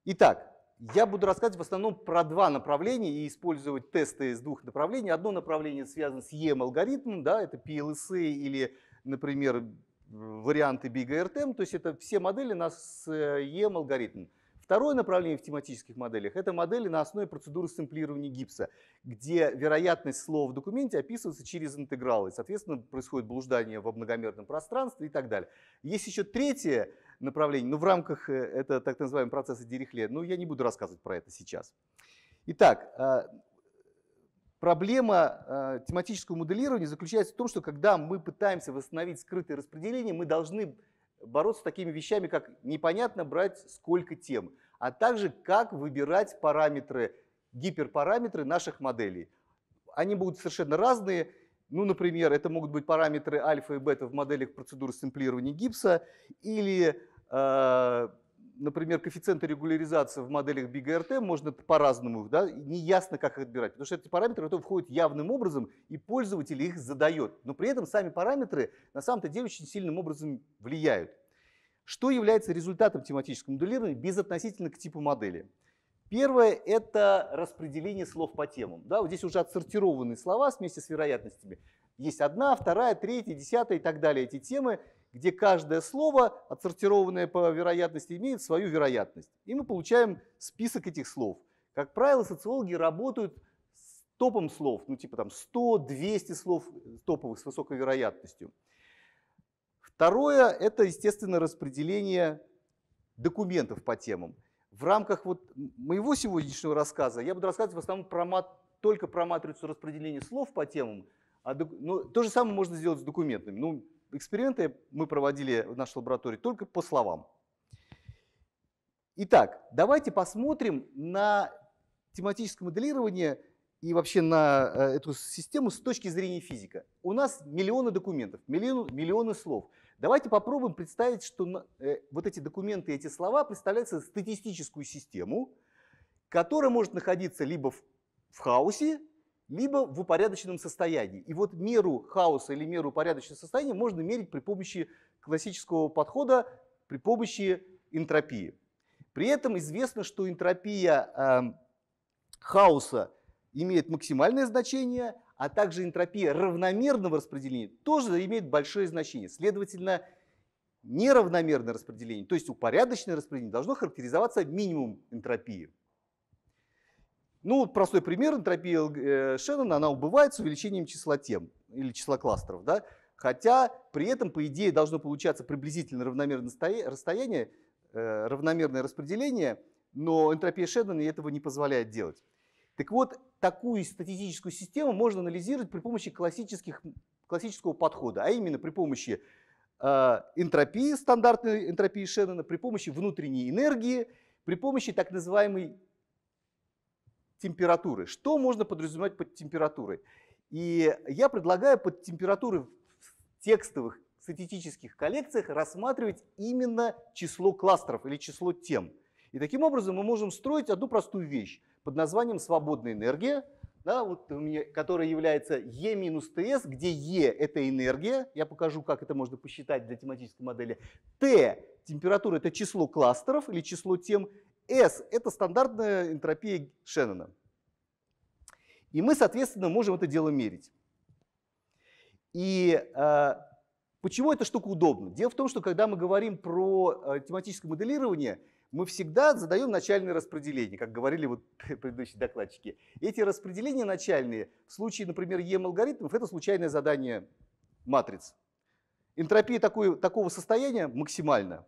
Итак, я буду рассказывать в основном про два направления и использовать тесты из двух направлений. Одно направление связано с EM-алгоритмом, да, это PLSA или, например, варианты BigRTM, то есть это все модели на с EM-алгоритмом. Э, Второе направление в тематических моделях – это модели на основе процедуры сэмплирования гипса, где вероятность слова в документе описывается через интегралы. Соответственно, происходит блуждание во многомерном пространстве и так далее. Есть еще третье направлений. Но ну, в рамках э, этого так называемого процесса Дирихле, ну, я не буду рассказывать про это сейчас. Итак, а, проблема а, тематического моделирования заключается в том, что когда мы пытаемся восстановить скрытые распределения, мы должны бороться с такими вещами, как непонятно брать сколько тем, а также как выбирать параметры, гиперпараметры наших моделей. Они будут совершенно разные, ну, например, это могут быть параметры альфа и бета в моделях процедур сэмплирования гипса или, э, например, коэффициенты регуляризации в моделях БГРТ можно по-разному, да, неясно, как их отбирать, потому что эти параметры потом входят явным образом, и пользователь их задает. Но при этом сами параметры на самом-то деле очень сильным образом влияют. Что является результатом тематического моделирования безотносительно к типу модели? Первое – это распределение слов по темам. Да, вот здесь уже отсортированные слова вместе с вероятностями. Есть одна, вторая, третья, десятая и так далее эти темы, где каждое слово, отсортированное по вероятности, имеет свою вероятность. И мы получаем список этих слов. Как правило, социологи работают с топом слов, ну типа там 100-200 слов топовых с высокой вероятностью. Второе – это, естественно, распределение документов по темам в рамках вот моего сегодняшнего рассказа я буду рассказывать в основном про мат, только про матрицу распределения слов по темам. А, ну, то же самое можно сделать с документами. Ну, эксперименты мы проводили в нашей лаборатории только по словам. Итак, давайте посмотрим на тематическое моделирование и вообще на э, эту систему с точки зрения физика. У нас миллионы документов, миллион, миллионы слов – Давайте попробуем представить, что э, вот эти документы, эти слова представляются статистическую систему, которая может находиться либо в, в хаосе, либо в упорядоченном состоянии. И вот меру хаоса или меру упорядоченного состояния можно мерить при помощи классического подхода, при помощи энтропии. При этом известно, что энтропия э, хаоса имеет максимальное значение, а также энтропия равномерного распределения тоже имеет большое значение. Следовательно, неравномерное распределение, то есть упорядоченное распределение, должно характеризоваться минимум энтропии. Ну, простой пример, энтропия э, Шеннона, она убывает с увеличением числа тем или числа кластеров, да? хотя при этом, по идее, должно получаться приблизительно равномерное расстояние, э, равномерное распределение, но энтропия Шеннона этого не позволяет делать. Так вот, такую статистическую систему можно анализировать при помощи классических, классического подхода, а именно при помощи э, энтропии, стандартной энтропии Шеннона, при помощи внутренней энергии, при помощи так называемой температуры. Что можно подразумевать под температурой? И я предлагаю под температуры в текстовых статистических коллекциях рассматривать именно число кластеров или число тем. И таким образом мы можем строить одну простую вещь под названием свободная энергия, да, вот у меня, которая является E минус ТС, где E – это энергия, я покажу, как это можно посчитать для тематической модели, Т – температура – это число кластеров или число тем, S – это стандартная энтропия Шеннона. И мы, соответственно, можем это дело мерить. И э, почему эта штука удобна? Дело в том, что когда мы говорим про э, тематическое моделирование – мы всегда задаем начальное распределение, как говорили вот (laughs) предыдущие докладчики. Эти распределения начальные, в случае, например, ЕМ-алгоритмов, это случайное задание матриц. Энтропия такой, такого состояния максимальна.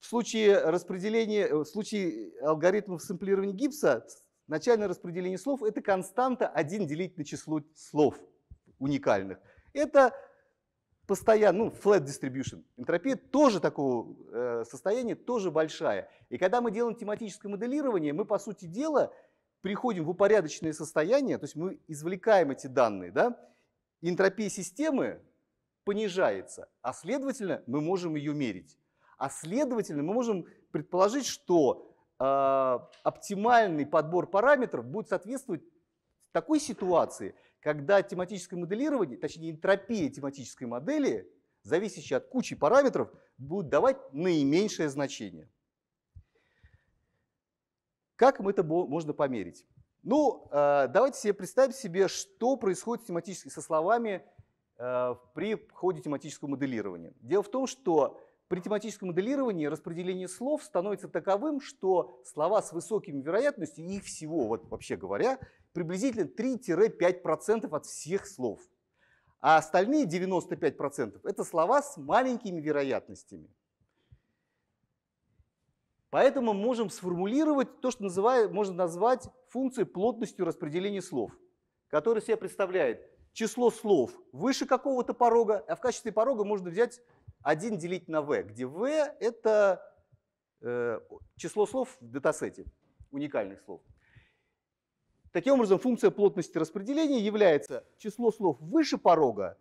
В случае распределения, в случае алгоритмов сэмплирования гипса, начальное распределение слов – это константа 1 делить на число слов уникальных. Это постоянно, ну, flat distribution, энтропия тоже такого э, состояния, тоже большая. И когда мы делаем тематическое моделирование, мы, по сути дела, приходим в упорядоченное состояние, то есть мы извлекаем эти данные, да, энтропия системы понижается, а следовательно, мы можем ее мерить. А следовательно, мы можем предположить, что э, оптимальный подбор параметров будет соответствовать такой ситуации, когда тематическое моделирование, точнее энтропия тематической модели, зависящая от кучи параметров, будет давать наименьшее значение. Как мы это можно померить? Ну, э, давайте себе представим себе, что происходит тематически со словами э, при ходе тематического моделирования. Дело в том, что при тематическом моделировании распределение слов становится таковым, что слова с высокими вероятностью, их всего, вот вообще говоря, приблизительно 3-5% от всех слов. А остальные 95% это слова с маленькими вероятностями. Поэтому можем сформулировать то, что называем, можно назвать функцией плотностью распределения слов, которая себя представляет число слов выше какого-то порога, а в качестве порога можно взять 1 делить на v, где v – это э, число слов в датасете, уникальных слов. Таким образом, функция плотности распределения является число слов выше порога,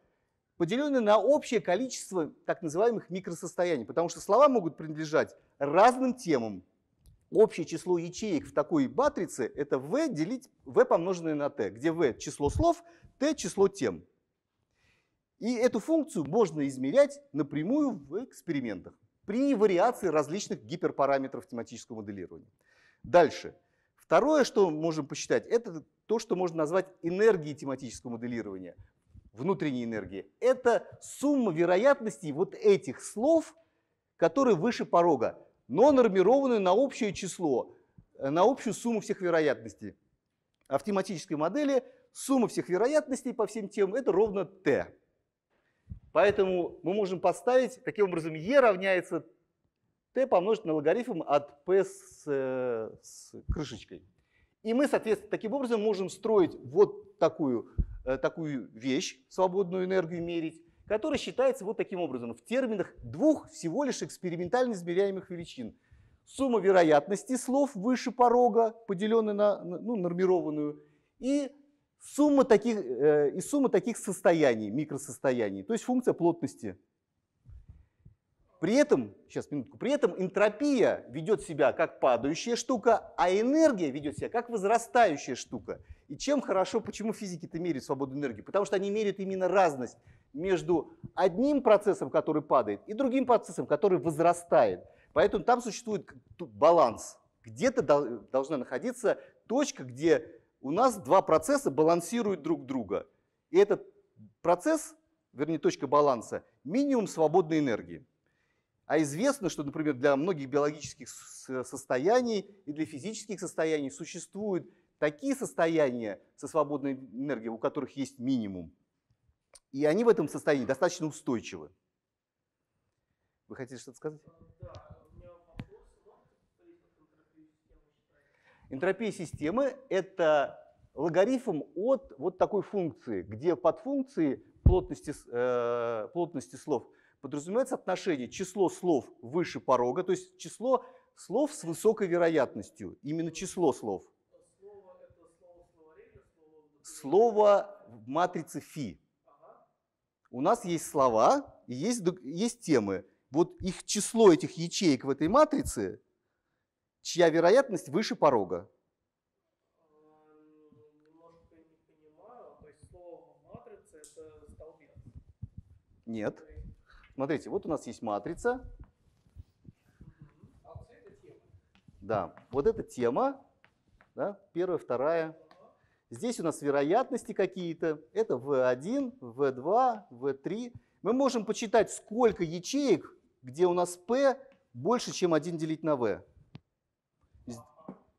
поделенное на общее количество так называемых микросостояний, потому что слова могут принадлежать разным темам. Общее число ячеек в такой матрице – это v делить v помноженное на t, где v – число слов, t – число тем. И эту функцию можно измерять напрямую в экспериментах при вариации различных гиперпараметров тематического моделирования. Дальше. Второе, что можем посчитать, это то, что можно назвать энергией тематического моделирования, внутренней энергии. Это сумма вероятностей вот этих слов, которые выше порога, но нормированы на общее число, э, на общую сумму всех вероятностей. А в тематической модели сумма всех вероятностей по всем темам – это ровно t. Поэтому мы можем поставить, таким образом, e равняется t помножить на логарифм от p с, с крышечкой. И мы, соответственно, таким образом можем строить вот такую, э, такую вещь, свободную энергию мерить, которая считается вот таким образом, в терминах двух всего лишь экспериментально измеряемых величин. Сумма вероятности слов выше порога, поделенная на ну, нормированную, и Сумма таких, э, и сумма таких состояний, микросостояний, то есть функция плотности. При этом, сейчас минутку, при этом энтропия ведет себя как падающая штука, а энергия ведет себя как возрастающая штука. И чем хорошо, почему физики-то меряют свободу энергии? Потому что они меряют именно разность между одним процессом, который падает, и другим процессом, который возрастает. Поэтому там существует баланс. Где-то должна находиться точка, где у нас два процесса балансируют друг друга. И этот процесс, вернее точка баланса, минимум свободной энергии. А известно, что, например, для многих биологических состояний и для физических состояний существуют такие состояния со свободной энергией, у которых есть минимум. И они в этом состоянии достаточно устойчивы. Вы хотите что-то сказать? Энтропия системы – это логарифм от вот такой функции, где под функцией плотности, э, плотности слов подразумевается отношение число слов выше порога, то есть число слов с высокой вероятностью, именно число слов. Слово, в матрице фи. У нас есть слова и есть, есть темы. Вот их число этих ячеек в этой матрице чья вероятность выше порога. Эм, а Нет. Смотрите, вот у нас есть матрица. А да, вот эта тема, да, первая, вторая. Здесь у нас вероятности какие-то. Это V1, V2, V3. Мы можем почитать, сколько ячеек, где у нас P больше, чем 1 делить на V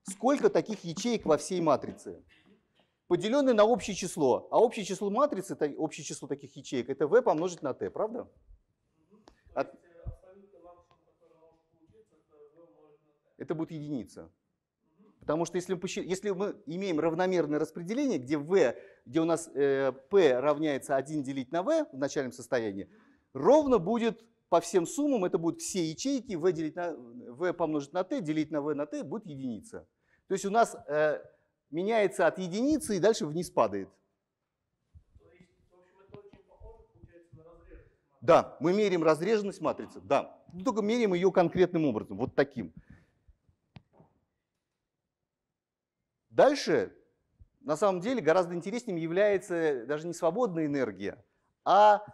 сколько таких ячеек во всей матрице, поделенные на общее число. А общее число матрицы, общее число таких ячеек, это v помножить на t, правда? От... Это будет единица. Потому что если мы, если мы имеем равномерное распределение, где v, где у нас э, p равняется 1 делить на v в начальном состоянии, ровно будет по всем суммам это будут все ячейки, v, делить на, v помножить на t, делить на v на t будет единица. То есть у нас э, меняется от единицы и дальше вниз падает. да, мы меряем разреженность матрицы, да. Но ну, только меряем ее конкретным образом, вот таким. Дальше, на самом деле, гораздо интереснее является даже не свободная энергия, а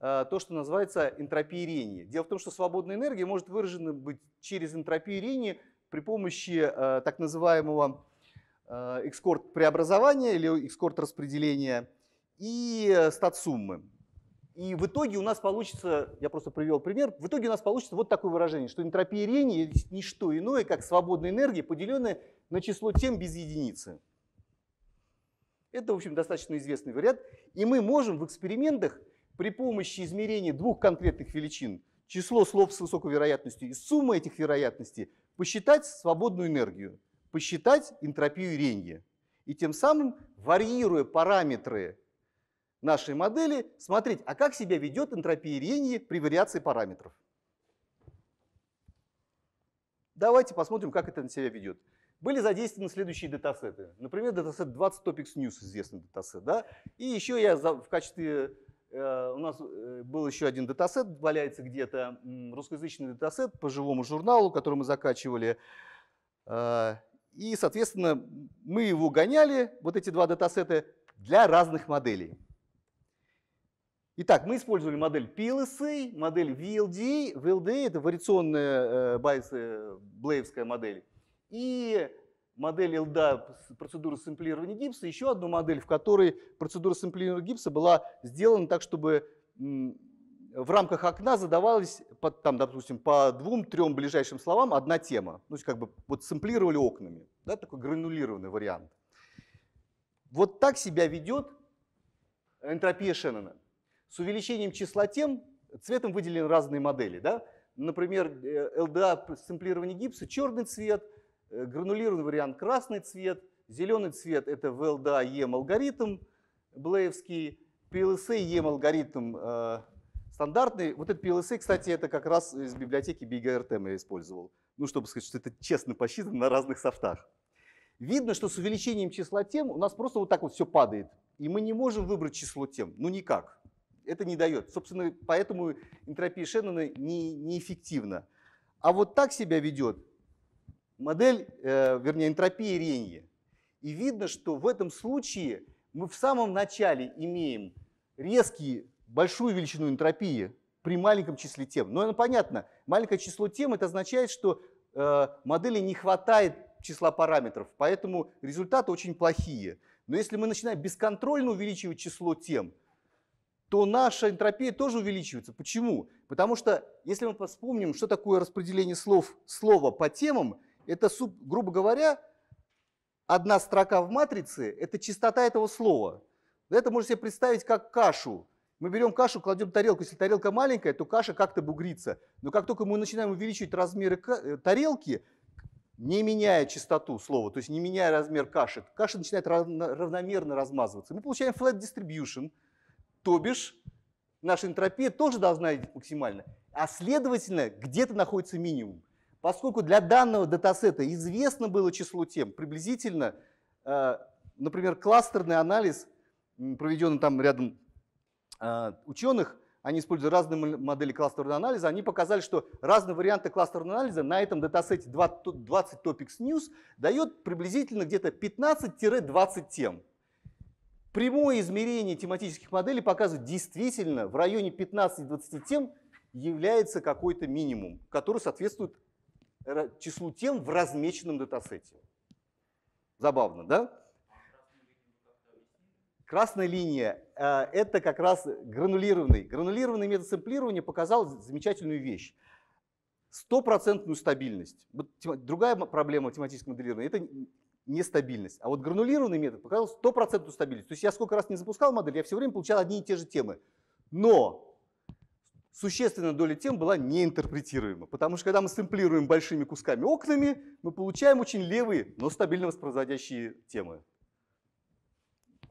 Э, то, что называется энтропией рения. Дело в том, что свободная энергия может выражена быть через энтропию рения при помощи э, так называемого э, экскорт преобразования или экскорт распределения и э, статсуммы. И в итоге у нас получится, я просто привел пример, в итоге у нас получится вот такое выражение, что энтропия рения – не что иное, как свободная энергия, поделенная на число тем без единицы. Это, в общем, достаточно известный вариант. И мы можем в экспериментах при помощи измерения двух конкретных величин, число слов с высокой вероятностью и сумма этих вероятностей, посчитать свободную энергию, посчитать энтропию ренья. И тем самым, варьируя параметры нашей модели, смотреть, а как себя ведет энтропия ренья при вариации параметров. Давайте посмотрим, как это на себя ведет. Были задействованы следующие датасеты. Например, датасет 20 Topics News, известный датасет. Да? И еще я в качестве Э, у нас э, был еще один датасет, валяется где-то русскоязычный датасет по живому журналу, который мы закачивали. Э, и, соответственно, мы его гоняли, вот эти два датасета, для разных моделей. Итак, мы использовали модель PLSA, модель VLD. VLD – это вариационная э, байсы, блеевская модель. И модель ЛДА процедуры сэмплирования гипса, еще одну модель, в которой процедура сэмплирования гипса была сделана так, чтобы в рамках окна задавалась, по, там, допустим, по двум-трем ближайшим словам одна тема. Ну, как бы вот сэмплировали окнами. Да, такой гранулированный вариант. Вот так себя ведет энтропия Шеннона. С увеличением числа тем цветом выделены разные модели. Да? Например, э, LDA сэмплирования гипса черный цвет – Э, гранулированный вариант красный цвет, зеленый цвет это VLDA EM алгоритм блеевский, PLSA EM эм алгоритм э, стандартный. Вот этот PLSA, кстати, это как раз из библиотеки BGRTM я использовал. Ну, чтобы сказать, что это честно посчитано на разных софтах. Видно, что с увеличением числа тем у нас просто вот так вот все падает. И мы не можем выбрать число тем, ну никак. Это не дает. Собственно, поэтому энтропия Шеннона не, неэффективна. А вот так себя ведет модель, э, вернее, энтропия Ренье. И видно, что в этом случае мы в самом начале имеем резкие, большую величину энтропии при маленьком числе тем. Но ну, понятно, маленькое число тем это означает, что э, модели не хватает числа параметров, поэтому результаты очень плохие. Но если мы начинаем бесконтрольно увеличивать число тем, то наша энтропия тоже увеличивается. Почему? Потому что если мы вспомним, что такое распределение слов слова по темам, это, грубо говоря, одна строка в матрице – это частота этого слова. Это можно себе представить как кашу. Мы берем кашу, кладем тарелку. Если тарелка маленькая, то каша как-то бугрится. Но как только мы начинаем увеличивать размеры э, тарелки, не меняя частоту слова, то есть не меняя размер каши, каша начинает равномерно размазываться. Мы получаем flat distribution, то бишь наша энтропия тоже должна идти максимально. А следовательно, где-то находится минимум. Поскольку для данного датасета известно было число тем, приблизительно, э, например, кластерный анализ, проведенный там рядом э, ученых, они используют разные модели кластерного анализа, они показали, что разные варианты кластерного анализа на этом датасете 20 Topics News дает приблизительно где-то 15-20 тем. Прямое измерение тематических моделей показывает действительно в районе 15-20 тем является какой-то минимум, который соответствует числу тем в размеченном датасете. Забавно, да? Красная линия э, – это как раз гранулированный. Гранулированный метод сэмплирования показал замечательную вещь – стопроцентную стабильность. Другая проблема математического моделирования – это нестабильность. А вот гранулированный метод показал стопроцентную стабильность. То есть я сколько раз не запускал модель, я все время получал одни и те же темы. Но существенная доля тем была неинтерпретируема. Потому что когда мы сэмплируем большими кусками окнами, мы получаем очень левые, но стабильно воспроизводящие темы.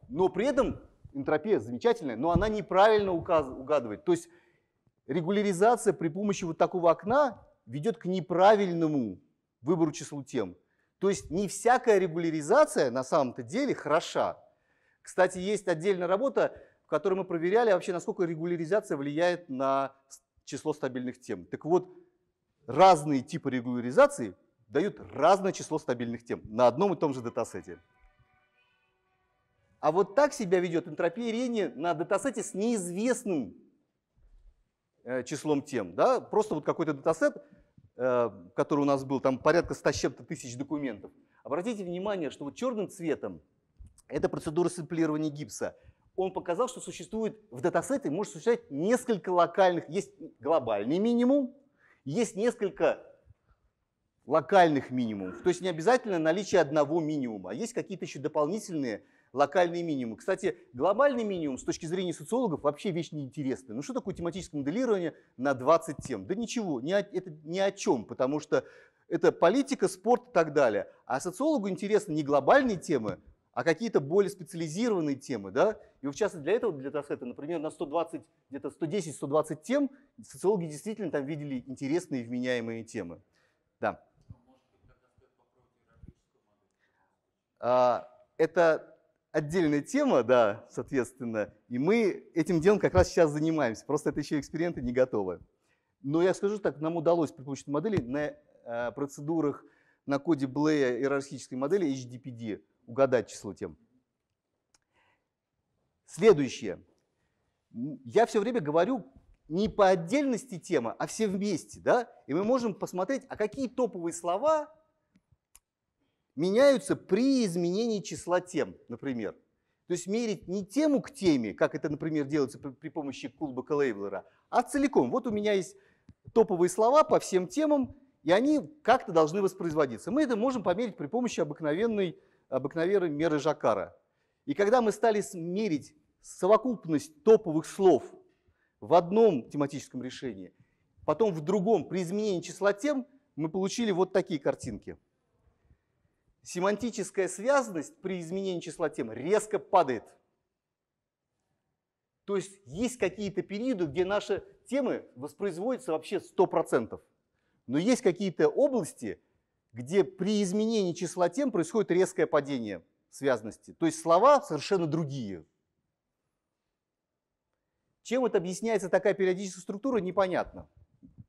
Но при этом энтропия замечательная, но она неправильно угадывает. То есть регуляризация при помощи вот такого окна ведет к неправильному выбору числу тем. То есть не всякая регуляризация на самом-то деле хороша. Кстати, есть отдельная работа в которой мы проверяли а вообще, насколько регуляризация влияет на число стабильных тем. Так вот, разные типы регуляризации дают разное число стабильных тем на одном и том же датасете. А вот так себя ведет энтропия рения на датасете с неизвестным э, числом тем. Да? Просто вот какой-то датасет, э, который у нас был, там порядка 100 с чем-то тысяч документов. Обратите внимание, что вот черным цветом это процедура сэмплирования гипса он показал, что существует в датасете, может существовать несколько локальных, есть глобальный минимум, есть несколько локальных минимумов. То есть не обязательно наличие одного минимума, а есть какие-то еще дополнительные локальные минимумы. Кстати, глобальный минимум с точки зрения социологов вообще вещь неинтересная. Ну что такое тематическое моделирование на 20 тем? Да ничего, это ни о чем, потому что это политика, спорт и так далее. А социологу интересны не глобальные темы, а какие-то более специализированные темы. Да? И в частности для этого, для Тассета, например, на 120, где-то 110-120 тем социологи действительно там видели интересные вменяемые темы. Да. А, это отдельная тема, да, соответственно, и мы этим делом как раз сейчас занимаемся, просто это еще эксперименты не готовы. Но я скажу так, нам удалось при помощи модели на э, процедурах на коде Блея иерархической модели HDPD угадать число тем. Следующее. Я все время говорю не по отдельности тема, а все вместе. Да? И мы можем посмотреть, а какие топовые слова меняются при изменении числа тем, например. То есть мерить не тему к теме, как это, например, делается при помощи Кулбака Лейблера, а целиком. Вот у меня есть топовые слова по всем темам, и они как-то должны воспроизводиться. Мы это можем померить при помощи обыкновенной Бакновера меры Жакара. И когда мы стали мерить совокупность топовых слов в одном тематическом решении, потом в другом, при изменении числа тем, мы получили вот такие картинки. Семантическая связанность при изменении числа тем резко падает. То есть есть какие-то периоды, где наши темы воспроизводятся вообще 100%. Но есть какие-то области, где при изменении числа тем происходит резкое падение связности. То есть слова совершенно другие. Чем это объясняется такая периодическая структура, непонятно.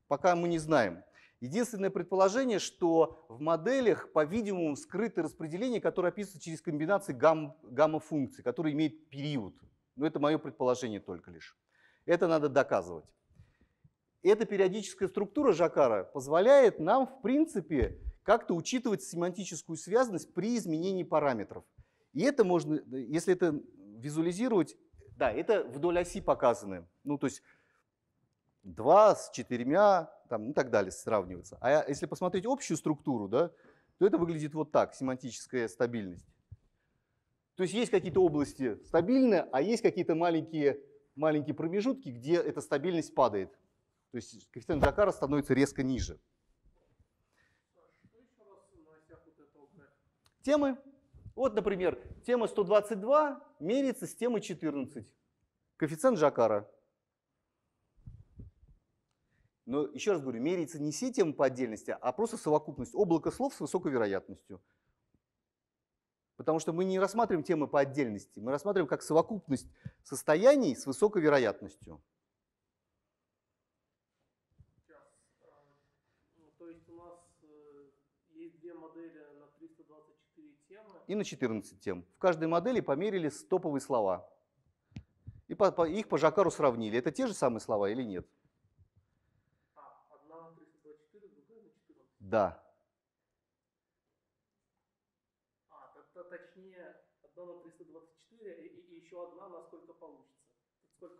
Пока мы не знаем. Единственное предположение, что в моделях, по-видимому, скрыто распределение, которое описывается через комбинации гам- гамма-функций, которые имеют период. Но это мое предположение только лишь. Это надо доказывать. Эта периодическая структура Жакара позволяет нам, в принципе, как-то учитывать семантическую связанность при изменении параметров. И это можно, если это визуализировать, да, это вдоль оси показаны. Ну, то есть 2 с 4, там, и ну, так далее сравнивается. А если посмотреть общую структуру, да, то это выглядит вот так, семантическая стабильность. То есть есть какие-то области стабильные, а есть какие-то маленькие, маленькие промежутки, где эта стабильность падает. То есть коэффициент Джакара становится резко ниже. Темы. Вот, например, тема 122 меряется с темой 14. Коэффициент Жакара. Но еще раз говорю, меряется не все темы по отдельности, а просто совокупность облака слов с высокой вероятностью. Потому что мы не рассматриваем темы по отдельности, мы рассматриваем как совокупность состояний с высокой вероятностью. и на 14 тем. В каждой модели померили стоповые слова. И по, по, их по Жакару сравнили. Это те же самые слова или нет? А, одна 324, другая на 14. Да.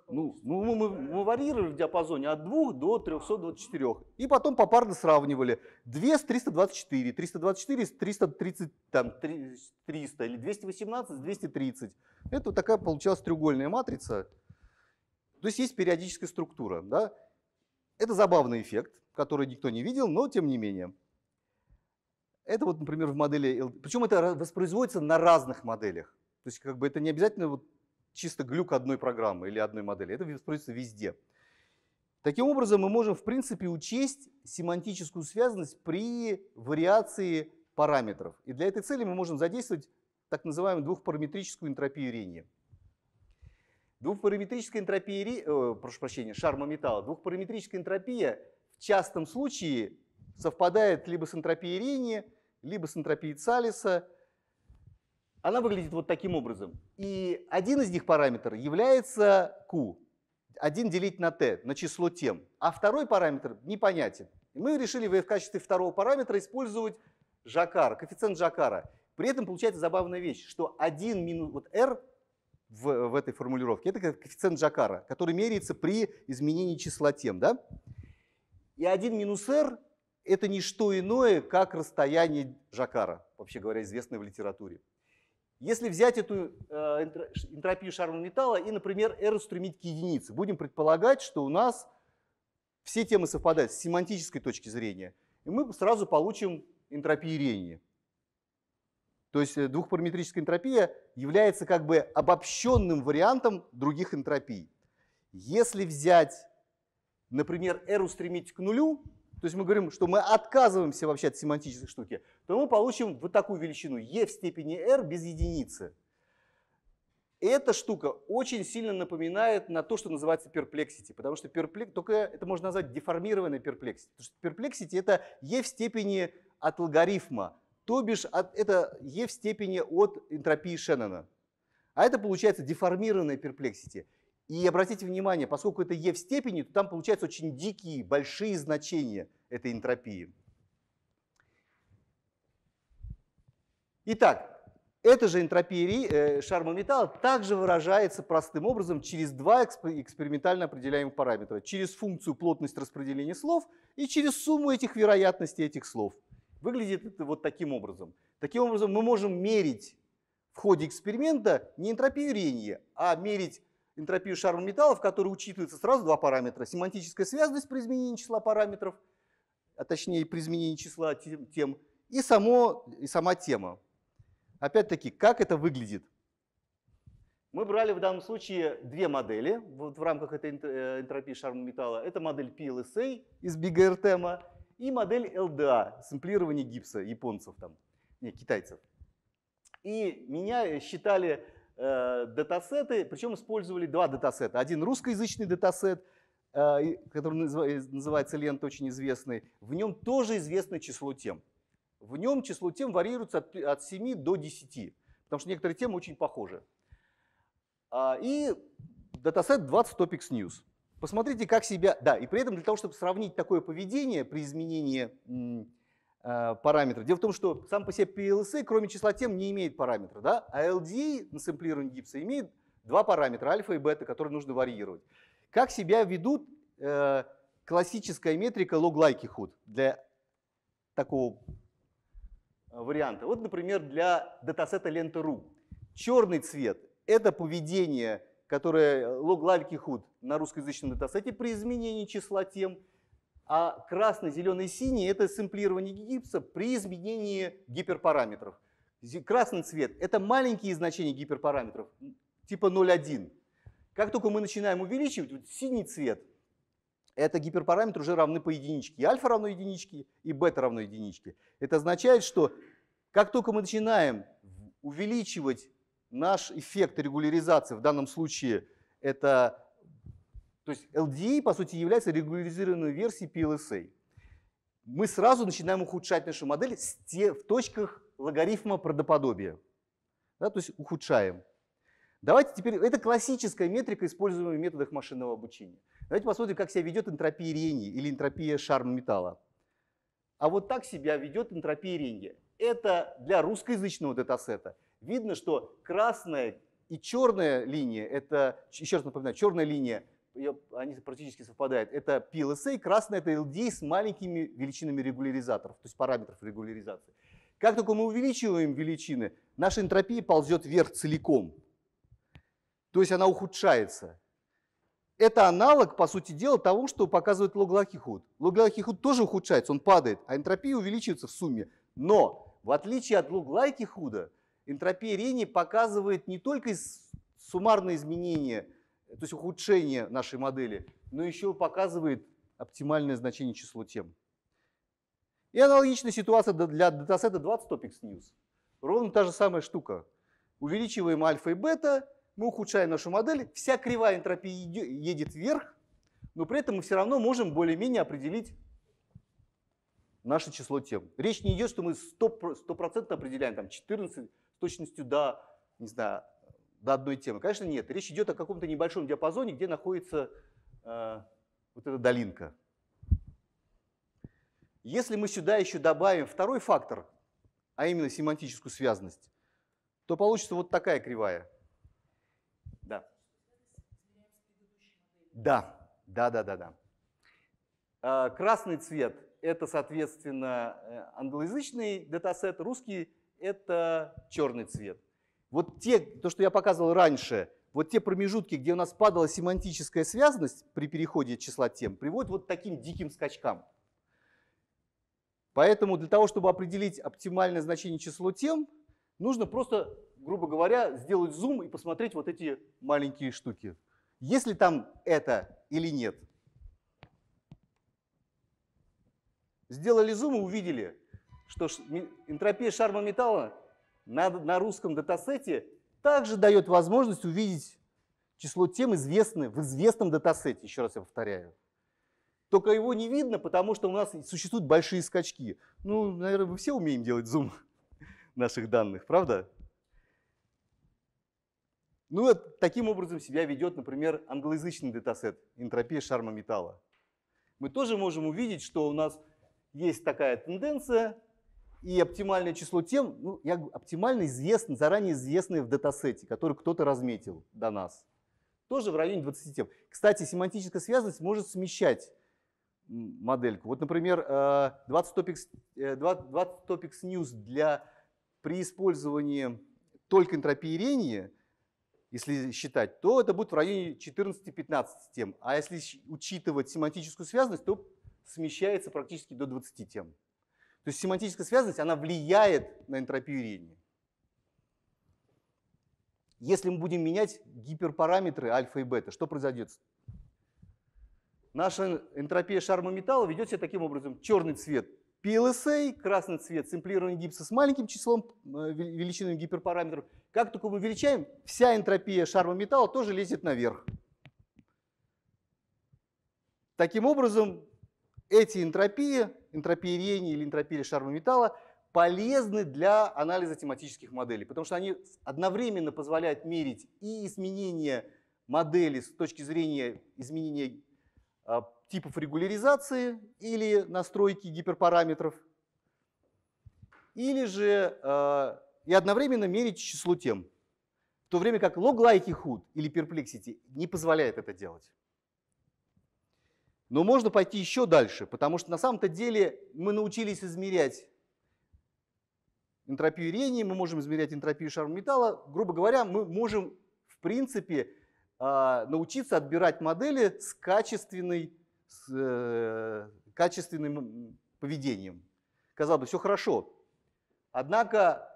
Ну, ну мы, мы э, варьировали в диапазоне от 2 до 324. И потом попарно сравнивали. 2 с 324, 324 с 330, там, 300 или 218 с 230. Это вот такая получалась треугольная матрица. То есть есть периодическая структура. Да? Это забавный эффект, который никто не видел, но тем не менее. Это вот, например, в модели... Причем это воспроизводится на разных моделях. То есть как бы это не обязательно вот чисто глюк одной программы или одной модели. Это происходит везде. Таким образом, мы можем, в принципе, учесть семантическую связанность при вариации параметров. И для этой цели мы можем задействовать так называемую двухпараметрическую энтропию рения. Двухпараметрическая энтропия, э, прошу прощения, шарма металла, двухпараметрическая энтропия в частном случае совпадает либо с энтропией рения, либо с энтропией Цалиса, она выглядит вот таким образом. И один из них параметр является Q. 1 делить на t, на число тем. А второй параметр непонятен. мы решили в качестве второго параметра использовать Жакар, коэффициент Жакара. При этом получается забавная вещь, что 1 минус вот r в, в этой формулировке, это коэффициент Жакара, который меряется при изменении числа тем. Да? И 1 минус r это не что иное, как расстояние Жакара, вообще говоря, известное в литературе. Если взять эту э, энтропию шарного металла и, например, R устремить к единице, будем предполагать, что у нас все темы совпадают с семантической точки зрения, и мы сразу получим энтропию Ренни. То есть э, двухпараметрическая энтропия является как бы обобщенным вариантом других энтропий. Если взять, например, R устремить к нулю, то есть мы говорим, что мы отказываемся вообще от семантической штуки, то мы получим вот такую величину e в степени r без единицы. Эта штука очень сильно напоминает на то, что называется перплексити, потому что перплек... только это можно назвать деформированной перплексити. Потому что перплексити — это e в степени от логарифма, то бишь от... это e в степени от энтропии Шеннона. А это получается деформированная перплексити. И обратите внимание, поскольку это Е в степени, то там получаются очень дикие, большие значения этой энтропии. Итак, эта же энтропия э, шарма металла также выражается простым образом через два экспериментально определяемых параметра. Через функцию плотность распределения слов и через сумму этих вероятностей этих слов. Выглядит это вот таким образом. Таким образом мы можем мерить в ходе эксперимента не энтропию рения, а мерить энтропию шарма металла, в которой учитываются сразу два параметра. Семантическая связность при изменении числа параметров, а точнее при изменении числа тем, и, само, и сама тема. Опять-таки, как это выглядит? Мы брали в данном случае две модели вот в рамках этой э, энтропии шарма металла. Это модель PLSA из BGRTM и модель LDA, сэмплирование гипса японцев там, не, китайцев. И меня считали Э, датасеты, причем использовали два датасета. Один русскоязычный датасет, э, который называется лента, очень известный. В нем тоже известно число тем. В нем число тем варьируется от, от 7 до 10, потому что некоторые темы очень похожи. А, и датасет 20 Topics News. Посмотрите, как себя... Да, и при этом для того, чтобы сравнить такое поведение при изменении Э, параметра. Дело в том, что сам по себе PLC, кроме числа тем, не имеет параметра. Да? А LDA на сэмплировании гипса имеет два параметра, альфа и бета, которые нужно варьировать. Как себя ведут э, классическая метрика log likelihood для такого э, варианта? Вот, например, для датасета лента.ру. Черный цвет – это поведение, которое log э, likelihood на русскоязычном датасете при изменении числа тем – а красный, зеленый, синий – это сэмплирование гипса при изменении гиперпараметров. Красный цвет – это маленькие значения гиперпараметров, типа 0,1. Как только мы начинаем увеличивать, вот синий цвет – это гиперпараметры уже равны по единичке. И альфа равно единичке, и бета равно единичке. Это означает, что как только мы начинаем увеличивать наш эффект регуляризации, в данном случае это то есть LDE, по сути, является регуляризированной версией PLSA. Мы сразу начинаем ухудшать нашу модель в точках логарифма правдоподобия. Да, то есть ухудшаем. Давайте теперь, это классическая метрика, используемая в методах машинного обучения. Давайте посмотрим, как себя ведет энтропия Ренье или энтропия шарм металла. А вот так себя ведет энтропия Ренье. Это для русскоязычного датасета. Видно, что красная и черная линия, это, еще раз напоминаю, черная линия – они практически совпадают. Это PLSA, красная это LD с маленькими величинами регуляризаторов, то есть параметров регуляризации. Как только мы увеличиваем величины, наша энтропия ползет вверх целиком. То есть она ухудшается. Это аналог, по сути дела, того, что показывает логлахихуд. Логлахихуд тоже ухудшается, он падает, а энтропия увеличивается в сумме. Но в отличие от логлахихуда, энтропия Рени показывает не только суммарное изменение то есть ухудшение нашей модели, но еще показывает оптимальное значение числа тем. И аналогичная ситуация для датасета 20 topics news. Ровно та же самая штука. Увеличиваем альфа и бета, мы ухудшаем нашу модель, вся кривая энтропии едет вверх, но при этом мы все равно можем более-менее определить наше число тем. Речь не идет, что мы 100%, 100 определяем, там 14 с точностью до, не знаю, до одной темы? Конечно, нет. Речь идет о каком-то небольшом диапазоне, где находится э, вот эта долинка. Если мы сюда еще добавим второй фактор, а именно семантическую связанность, то получится вот такая кривая. Да. Да, да, да, да, да. Э, красный цвет – это, соответственно, э, англоязычный датасет, русский – это черный цвет. Вот те, то, что я показывал раньше, вот те промежутки, где у нас падала семантическая связанность при переходе числа тем, приводят вот к таким диким скачкам. Поэтому для того, чтобы определить оптимальное значение число тем, нужно просто, грубо говоря, сделать зум и посмотреть вот эти маленькие штуки. Есть ли там это или нет? Сделали зум и увидели, что энтропия шарма металла на, на русском датасете также дает возможность увидеть число тем, известных в известном датасете, еще раз я повторяю. Только его не видно, потому что у нас существуют большие скачки. Ну, наверное, мы все умеем делать зум (laughs) наших данных, правда? Ну, вот таким образом себя ведет, например, англоязычный датасет «Энтропия шарма металла». Мы тоже можем увидеть, что у нас есть такая тенденция и оптимальное число тем, ну, я оптимально известно, заранее известные в датасете, который кто-то разметил до нас. Тоже в районе 20 тем. Кстати, семантическая связанность может смещать модельку. Вот, например, 20 topics, 20 topics news для, при использовании только энтропии рения, если считать, то это будет в районе 14-15 тем. А если учитывать семантическую связанность, то смещается практически до 20 тем. То есть семантическая связанность, она влияет на энтропию рения. Если мы будем менять гиперпараметры альфа и бета, что произойдет? Наша энтропия шарма металла ведет себя таким образом. Черный цвет PLSA, красный цвет сэмплирование гипса с маленьким числом э, величинами гиперпараметров. Как только мы увеличаем, вся энтропия шарма металла тоже лезет наверх. Таким образом, эти энтропии энтропии рения или энтропии шарма металла, полезны для анализа тематических моделей, потому что они одновременно позволяют мерить и изменение модели с точки зрения изменения э, типов регуляризации или настройки гиперпараметров, или же э, и одновременно мерить число тем, в то время как log-like или perplexity не позволяет это делать. Но можно пойти еще дальше, потому что на самом-то деле мы научились измерять энтропию рения, мы можем измерять энтропию шара металла. Грубо говоря, мы можем, в принципе, а, научиться отбирать модели с, качественной, с э, качественным поведением. Казалось бы, все хорошо. Однако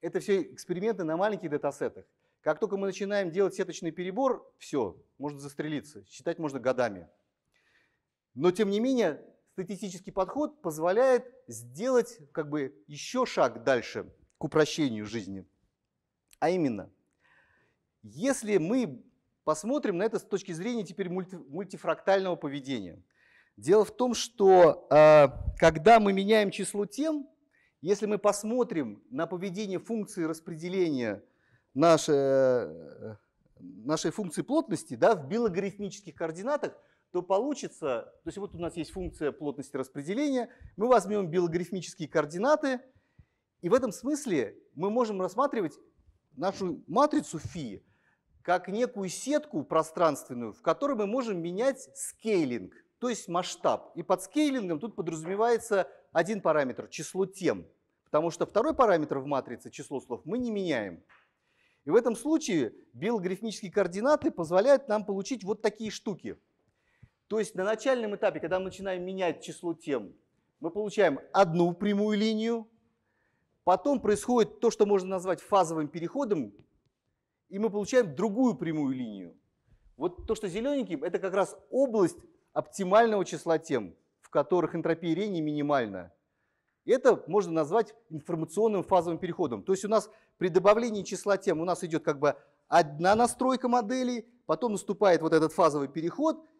это все эксперименты на маленьких датасетах. Как только мы начинаем делать сеточный перебор, все, можно застрелиться. Считать можно годами. Но тем не менее статистический подход позволяет сделать как бы еще шаг дальше к упрощению жизни. А именно, если мы посмотрим на это с точки зрения теперь мульти, мультифрактального поведения. Дело в том, что э, когда мы меняем число тем, если мы посмотрим на поведение функции распределения нашей, э, э, нашей функции плотности да, в билогарифмических координатах, то получится, то есть вот у нас есть функция плотности распределения, мы возьмем белогарифмические координаты, и в этом смысле мы можем рассматривать нашу матрицу φ как некую сетку пространственную, в которой мы можем менять скейлинг, то есть масштаб. И под скейлингом тут подразумевается один параметр – число тем, потому что второй параметр в матрице, число слов, мы не меняем. И в этом случае белогарифмические координаты позволяют нам получить вот такие штуки – то есть на начальном этапе, когда мы начинаем менять число тем, мы получаем одну прямую линию, потом происходит то, что можно назвать фазовым переходом, и мы получаем другую прямую линию. Вот то, что зелененьким, это как раз область оптимального числа тем, в которых энтропия рения минимальна. Это можно назвать информационным фазовым переходом. То есть у нас при добавлении числа тем у нас идет как бы одна настройка модели, потом наступает вот этот фазовый переход –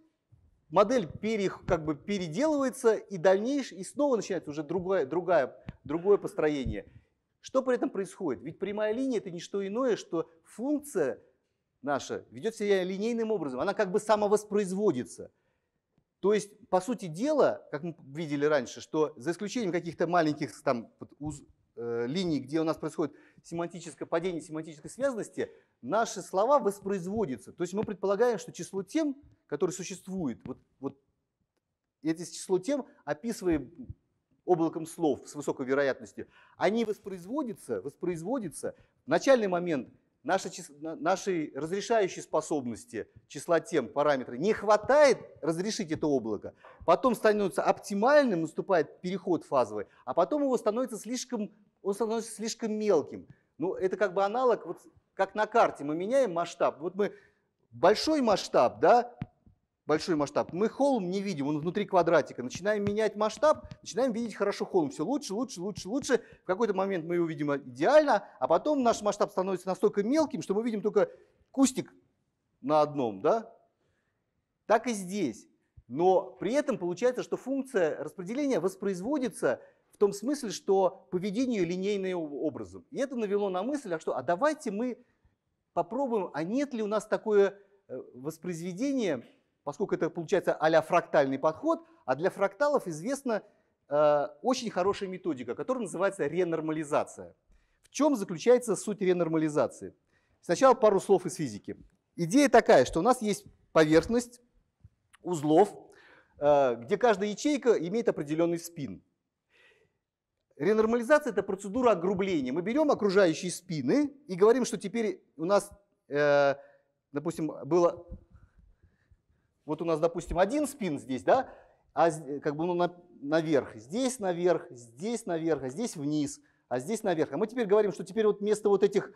модель пере, как бы переделывается и дальнейш и снова начинается уже другое, другое, другое построение. Что при этом происходит? Ведь прямая линия – это не что иное, что функция наша ведет себя линейным образом, она как бы самовоспроизводится. То есть, по сути дела, как мы видели раньше, что за исключением каких-то маленьких там, э, линий, где у нас происходит семантическое падение семантической связности, наши слова воспроизводятся. То есть мы предполагаем, что число тем, которое существует, вот, вот эти число тем, описываем облаком слов с высокой вероятностью, они воспроизводятся, воспроизводятся. В начальный момент нашей нашей разрешающей способности числа тем, параметра не хватает разрешить это облако, потом становится оптимальным, наступает переход фазовый, а потом его становится слишком он становится слишком мелким. Ну, это как бы аналог, вот как на карте мы меняем масштаб. Вот мы большой масштаб, да, большой масштаб, мы холм не видим, он внутри квадратика. Начинаем менять масштаб, начинаем видеть хорошо холм. Все лучше, лучше, лучше, лучше. В какой-то момент мы его видим идеально, а потом наш масштаб становится настолько мелким, что мы видим только кустик на одном, да? Так и здесь. Но при этом получается, что функция распределения воспроизводится в том смысле, что поведение линейное образом. И это навело на мысль, а что, а давайте мы попробуем, а нет ли у нас такое э, воспроизведение, поскольку это получается а фрактальный подход, а для фракталов известна э, очень хорошая методика, которая называется ренормализация. В чем заключается суть ренормализации? Сначала пару слов из физики. Идея такая, что у нас есть поверхность узлов, э, где каждая ячейка имеет определенный спин. Ренормализация – это процедура огрубления. Мы берем окружающие спины и говорим, что теперь у нас, э, допустим, было… Вот у нас, допустим, один спин здесь, да, а как бы ну, на, наверх, здесь наверх, здесь наверх, а здесь вниз, а здесь наверх. А мы теперь говорим, что теперь вот вместо вот этих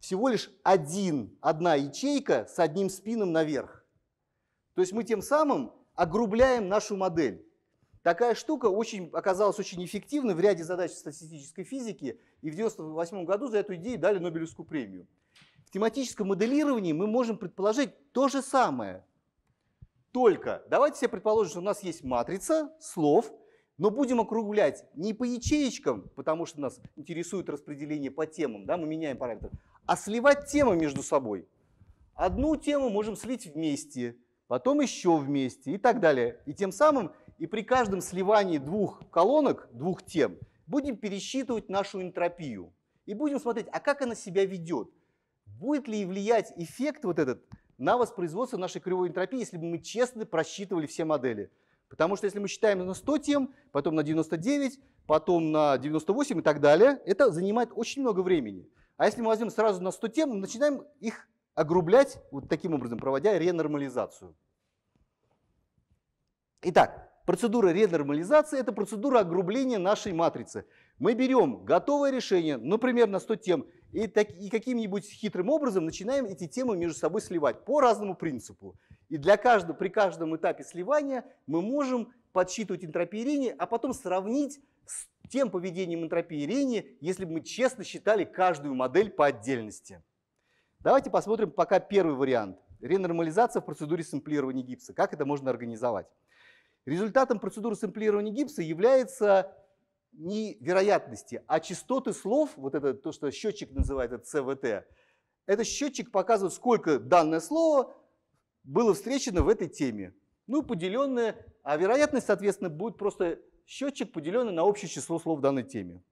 всего лишь один, одна ячейка с одним спином наверх. То есть мы тем самым огрубляем нашу модель. Такая штука очень, оказалась очень эффективной в ряде задач статистической физики, и в 1998 году за эту идею дали Нобелевскую премию. В тематическом моделировании мы можем предположить то же самое. Только давайте себе предположим, что у нас есть матрица слов, но будем округлять не по ячеечкам, потому что нас интересует распределение по темам, да, мы меняем параметры, а сливать темы между собой. Одну тему можем слить вместе, потом еще вместе и так далее. И тем самым и при каждом сливании двух колонок, двух тем, будем пересчитывать нашу энтропию. И будем смотреть, а как она себя ведет. Будет ли влиять эффект вот этот на воспроизводство нашей кривой энтропии, если бы мы честно просчитывали все модели. Потому что если мы считаем на 100 тем, потом на 99, потом на 98 и так далее, это занимает очень много времени. А если мы возьмем сразу на 100 тем, мы начинаем их огрублять вот таким образом, проводя ренормализацию. Итак, Процедура ренормализации – это процедура огрубления нашей матрицы. Мы берем готовое решение, например, на 100 тем, и, так, и каким-нибудь хитрым образом начинаем эти темы между собой сливать по разному принципу. И для каждого, при каждом этапе сливания мы можем подсчитывать энтропию Рени, а потом сравнить с тем поведением энтропии Рени, если бы мы честно считали каждую модель по отдельности. Давайте посмотрим пока первый вариант. Ренормализация в процедуре сэмплирования гипса. Как это можно организовать? Результатом процедуры сэмплирования гипса является не вероятности, а частоты слов, вот это то, что счетчик называет, это СВТ, этот счетчик показывает, сколько данное слово было встречено в этой теме. Ну, поделенное, а вероятность, соответственно, будет просто счетчик, поделенный на общее число слов в данной теме.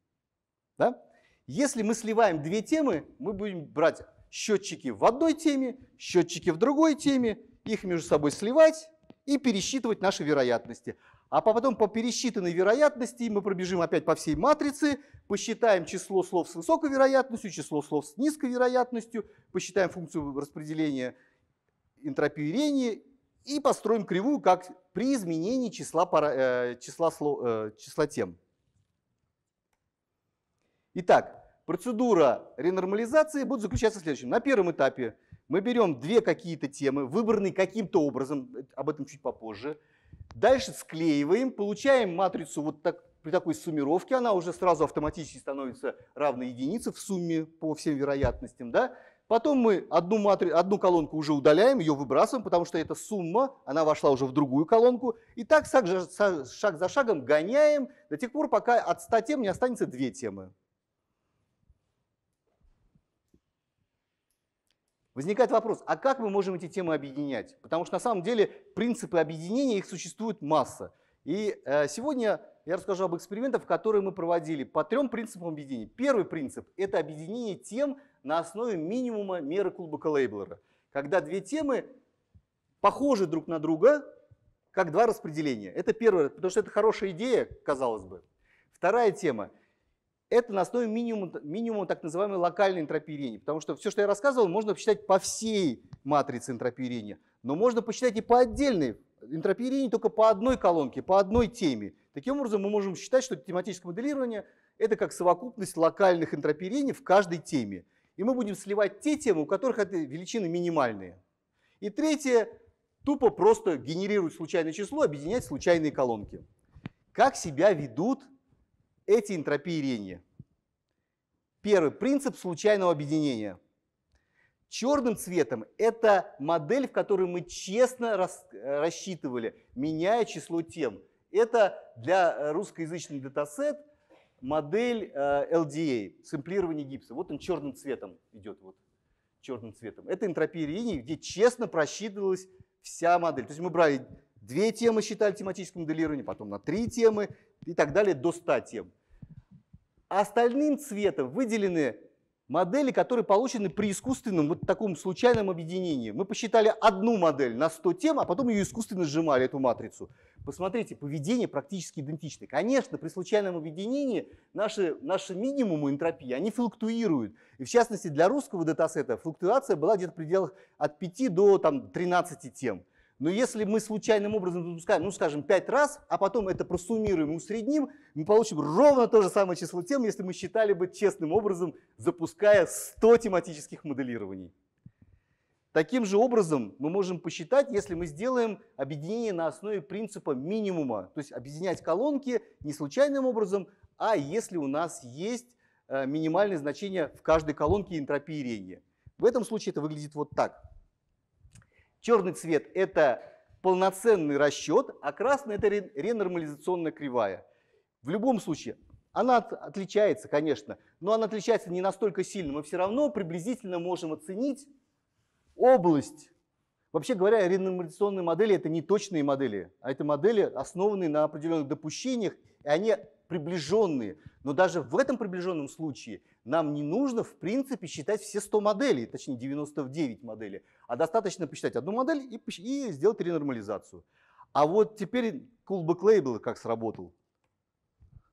Да? Если мы сливаем две темы, мы будем брать счетчики в одной теме, счетчики в другой теме, их между собой сливать, и пересчитывать наши вероятности. А потом по пересчитанной вероятности мы пробежим опять по всей матрице, посчитаем число слов с высокой вероятностью, число слов с низкой вероятностью, посчитаем функцию распределения энтропии и построим кривую, как при изменении числа, пара, э, числа, слов, э, числа тем. Итак, процедура ренормализации будет заключаться в следующем. На первом этапе мы берем две какие-то темы, выбранные каким-то образом, об этом чуть попозже. Дальше склеиваем, получаем матрицу вот так, при такой суммировке, она уже сразу автоматически становится равной единице в сумме по всем вероятностям. Да? Потом мы одну, матри... одну колонку уже удаляем, ее выбрасываем, потому что эта сумма, она вошла уже в другую колонку. И так шаг за шагом гоняем до тех пор, пока от 100 тем не останется две темы. Возникает вопрос, а как мы можем эти темы объединять? Потому что на самом деле принципы объединения, их существует масса. И э, сегодня я расскажу об экспериментах, которые мы проводили по трем принципам объединения. Первый принцип – это объединение тем на основе минимума меры Кулбака-Лейблера, когда две темы похожи друг на друга, как два распределения. Это первое, потому что это хорошая идея, казалось бы. Вторая тема – это на основе минимума, минимума так называемой локальной энтропии рения, потому что все, что я рассказывал, можно посчитать по всей матрице энтропии рения, но можно посчитать и по отдельной энтропии рения только по одной колонке, по одной теме. Таким образом, мы можем считать, что тематическое моделирование – это как совокупность локальных энтропий рений в каждой теме. И мы будем сливать те темы, у которых эти величины минимальные. И третье – тупо просто генерировать случайное число, объединять случайные колонки. Как себя ведут эти энтропии рения. Первый принцип случайного объединения. Черным цветом – это модель, в которой мы честно рас, рассчитывали, меняя число тем. Это для русскоязычный датасет модель э, LDA, а, сэмплирование гипса. Вот он черным цветом идет. Вот, черным цветом. Это энтропия линий, где честно просчитывалась вся модель. То есть мы брали две темы, считали тематическим моделированием, потом на три темы и так далее, до 100 тем остальным цветом выделены модели, которые получены при искусственном вот таком случайном объединении. Мы посчитали одну модель на 100 тем, а потом ее искусственно сжимали, эту матрицу. Посмотрите, поведение практически идентично. Конечно, при случайном объединении наши, наши минимумы энтропии, они флуктуируют. И в частности, для русского датасета флуктуация была где-то в пределах от 5 до там, 13 тем. Но если мы случайным образом запускаем, ну скажем, 5 раз, а потом это просуммируем и усредним, мы получим ровно то же самое число тем, если мы считали бы честным образом, запуская 100 тематических моделирований. Таким же образом мы можем посчитать, если мы сделаем объединение на основе принципа минимума, то есть объединять колонки не случайным образом, а если у нас есть э, минимальное значение в каждой колонке энтропии рения. В этом случае это выглядит вот так. Черный цвет – это полноценный расчет, а красный – это ренормализационная кривая. В любом случае, она отличается, конечно, но она отличается не настолько сильно. Мы все равно приблизительно можем оценить область. Вообще говоря, ренормализационные модели – это не точные модели, а это модели, основанные на определенных допущениях, и они приближенные. Но даже в этом приближенном случае нам не нужно, в принципе, считать все 100 моделей, точнее 99 моделей. А достаточно посчитать одну модель и, и сделать ренормализацию. А вот теперь Coolback Label как сработал.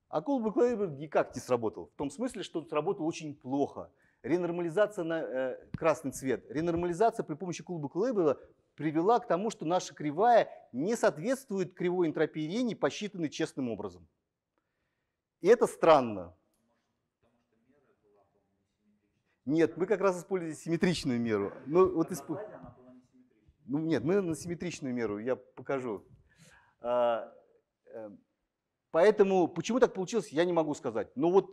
А Coolback Label никак не сработал. В том смысле, что сработал очень плохо. Ренормализация на э, красный цвет. Ренормализация при помощи Coolback Label привела к тому, что наша кривая не соответствует кривой энтропии Рени, посчитанной честным образом. И это странно, нет, мы как раз использовали симметричную меру. Ну, вот исп... ну, нет, мы на симметричную меру, я покажу. А, эм, поэтому почему так получилось, я не могу сказать. Но ну, вот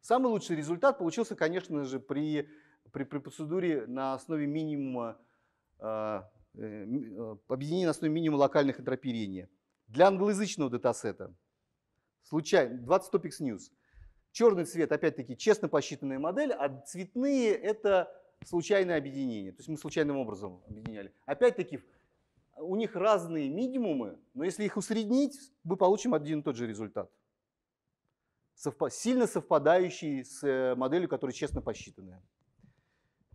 самый лучший результат получился, конечно же, при, при, при процедуре на основе минимума, а, э, э, объединения на основе минимума локальных энтропий Для англоязычного датасета, случайно, 20 topics news – Черный цвет, опять-таки, честно посчитанная модель, а цветные – это случайное объединение. То есть мы случайным образом объединяли. Опять-таки, у них разные минимумы, но если их усреднить, мы получим один и тот же результат. Совпа сильно совпадающий с э, моделью, которая честно посчитанная.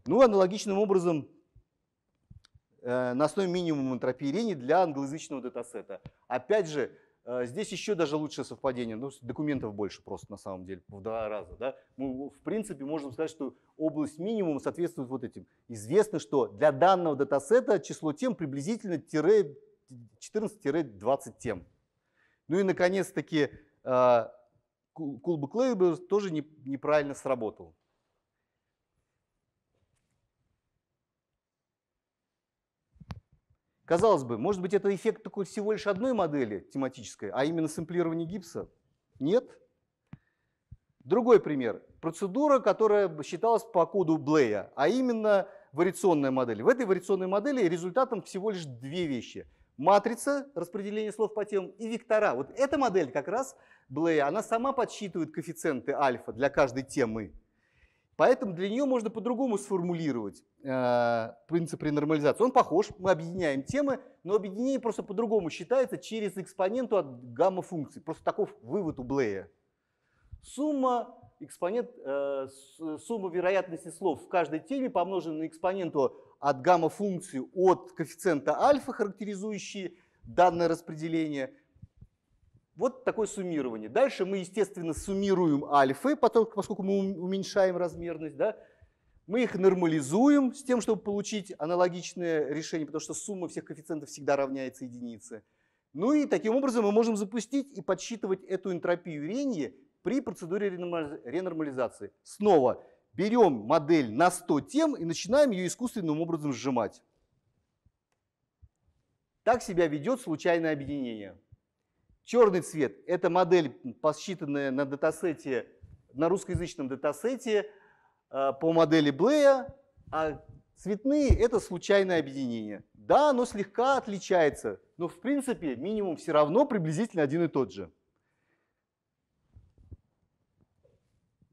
Ну, аналогичным образом э, на основе минимума энтропии линий для англоязычного датасета. Опять же, Э, здесь еще даже лучшее совпадение, ну, документов больше просто на самом деле, в два раза. Да? Мы, в принципе, можем сказать, что область минимум соответствует вот этим. Известно, что для данного датасета число тем приблизительно 14-20 тем. Ну и, наконец-таки, э, Кулбек-Лейбер тоже неправильно сработал. Казалось бы, может быть, это эффект такой всего лишь одной модели тематической, а именно сэмплирование гипса? Нет. Другой пример. Процедура, которая считалась по коду Блея, а именно вариационная модель. В этой вариационной модели результатом всего лишь две вещи. Матрица распределения слов по темам и вектора. Вот эта модель как раз Блея, она сама подсчитывает коэффициенты альфа для каждой темы. Поэтому для нее можно по-другому сформулировать э, принцип ренормализации. Он похож, мы объединяем темы, но объединение просто по-другому считается через экспоненту от гамма-функции. Просто таков вывод у Блея. Сумма, экспонент, э, сумма вероятности слов в каждой теме помножена на экспоненту от гамма-функции от коэффициента альфа, характеризующий данное распределение – вот такое суммирование. Дальше мы, естественно, суммируем альфы, потом, поскольку мы уменьшаем размерность, да, мы их нормализуем с тем, чтобы получить аналогичное решение, потому что сумма всех коэффициентов всегда равняется единице. Ну и таким образом мы можем запустить и подсчитывать эту энтропию Ренье при процедуре ренормализации. Снова берем модель на 100 тем и начинаем ее искусственным образом сжимать. Так себя ведет случайное объединение. Черный цвет – это модель, посчитанная на датасете, на русскоязычном датасете э, по модели Блея, а цветные – это случайное объединение. Да, оно слегка отличается, но в принципе минимум все равно приблизительно один и тот же.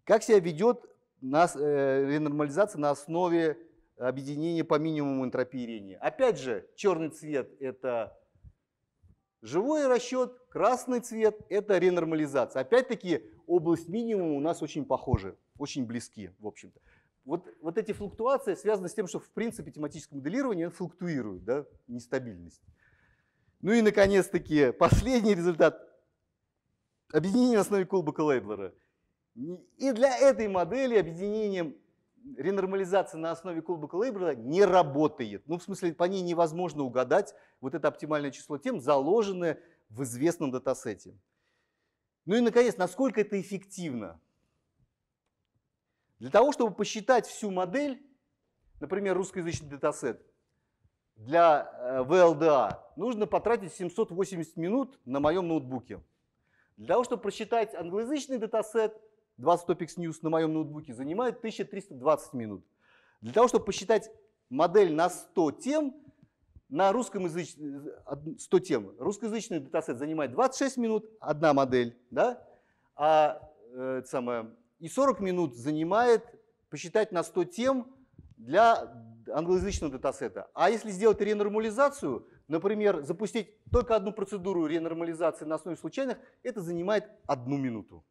Как себя ведет нас, э, ренормализация на основе объединения по минимуму энтропии рения? Опять же, черный цвет – это Живой расчет, красный цвет – это ренормализация. Опять-таки область минимума у нас очень похожи, очень близки, в общем-то. Вот, вот эти флуктуации связаны с тем, что в принципе тематическое моделирование флуктуирует, да, нестабильность. Ну и, наконец-таки, (laughs) последний результат – объединение на основе Колбака-Лейблера. И для этой модели объединением ренормализация на основе Кулбека Лейбера не работает. Ну, в смысле, по ней невозможно угадать вот это оптимальное число тем, заложенное в известном датасете. Ну и, наконец, насколько это эффективно? Для того, чтобы посчитать всю модель, например, русскоязычный датасет, для э, VLDA нужно потратить 780 минут на моем ноутбуке. Для того, чтобы просчитать англоязычный датасет, 20 Topics News на моем ноутбуке занимает 1320 минут. Для того, чтобы посчитать модель на 100 тем, на русском язычном 100 тем, русскоязычный датасет занимает 26 минут, одна модель, да? а э, самое, и 40 минут занимает посчитать на 100 тем для англоязычного датасета. А если сделать ренормализацию, например, запустить только одну процедуру ренормализации на основе случайных, это занимает одну минуту.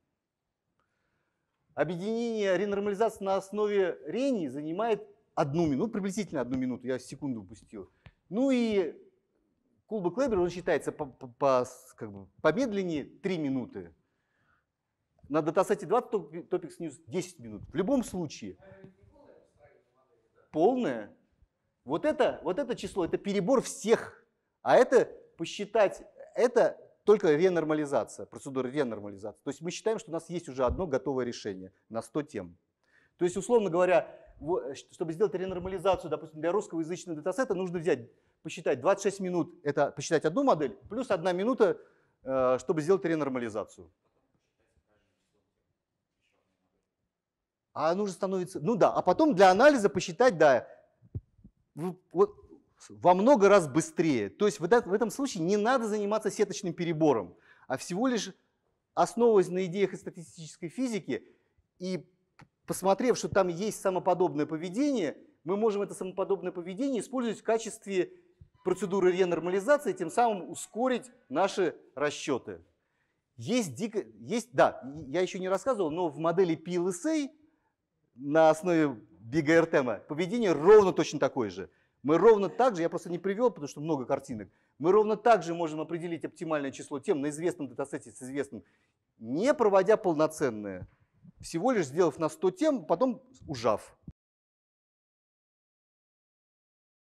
Объединение ренормализации на основе рени занимает одну минуту, ну, приблизительно одну минуту, я секунду упустил. Ну и Кулба Клебер, он считается по, по, по, как бы, помедленнее 3 минуты. На датасете 2 Topics News 10 минут. В любом случае, полное. Вот это, вот это число, это перебор всех. А это посчитать, это только ренормализация, процедура ренормализации. То есть мы считаем, что у нас есть уже одно готовое решение на 100 тем. То есть, условно говоря, чтобы сделать ренормализацию, допустим, для русского язычного датасета, нужно взять, посчитать 26 минут, это посчитать одну модель, плюс одна минута, э, чтобы сделать ренормализацию. А нужно становится, ну да, а потом для анализа посчитать, да, вот во много раз быстрее. То есть в этом случае не надо заниматься сеточным перебором, а всего лишь основываясь на идеях из статистической физики и посмотрев, что там есть самоподобное поведение, мы можем это самоподобное поведение использовать в качестве процедуры ренормализации, тем самым ускорить наши расчеты. Есть дико, есть, да, я еще не рассказывал, но в модели PLSA на основе Big RTM поведение ровно точно такое же. Мы ровно так же, я просто не привел, потому что много картинок, мы ровно так же можем определить оптимальное число тем на известном датасете с известным, не проводя полноценное, всего лишь сделав на 100 тем, потом ужав.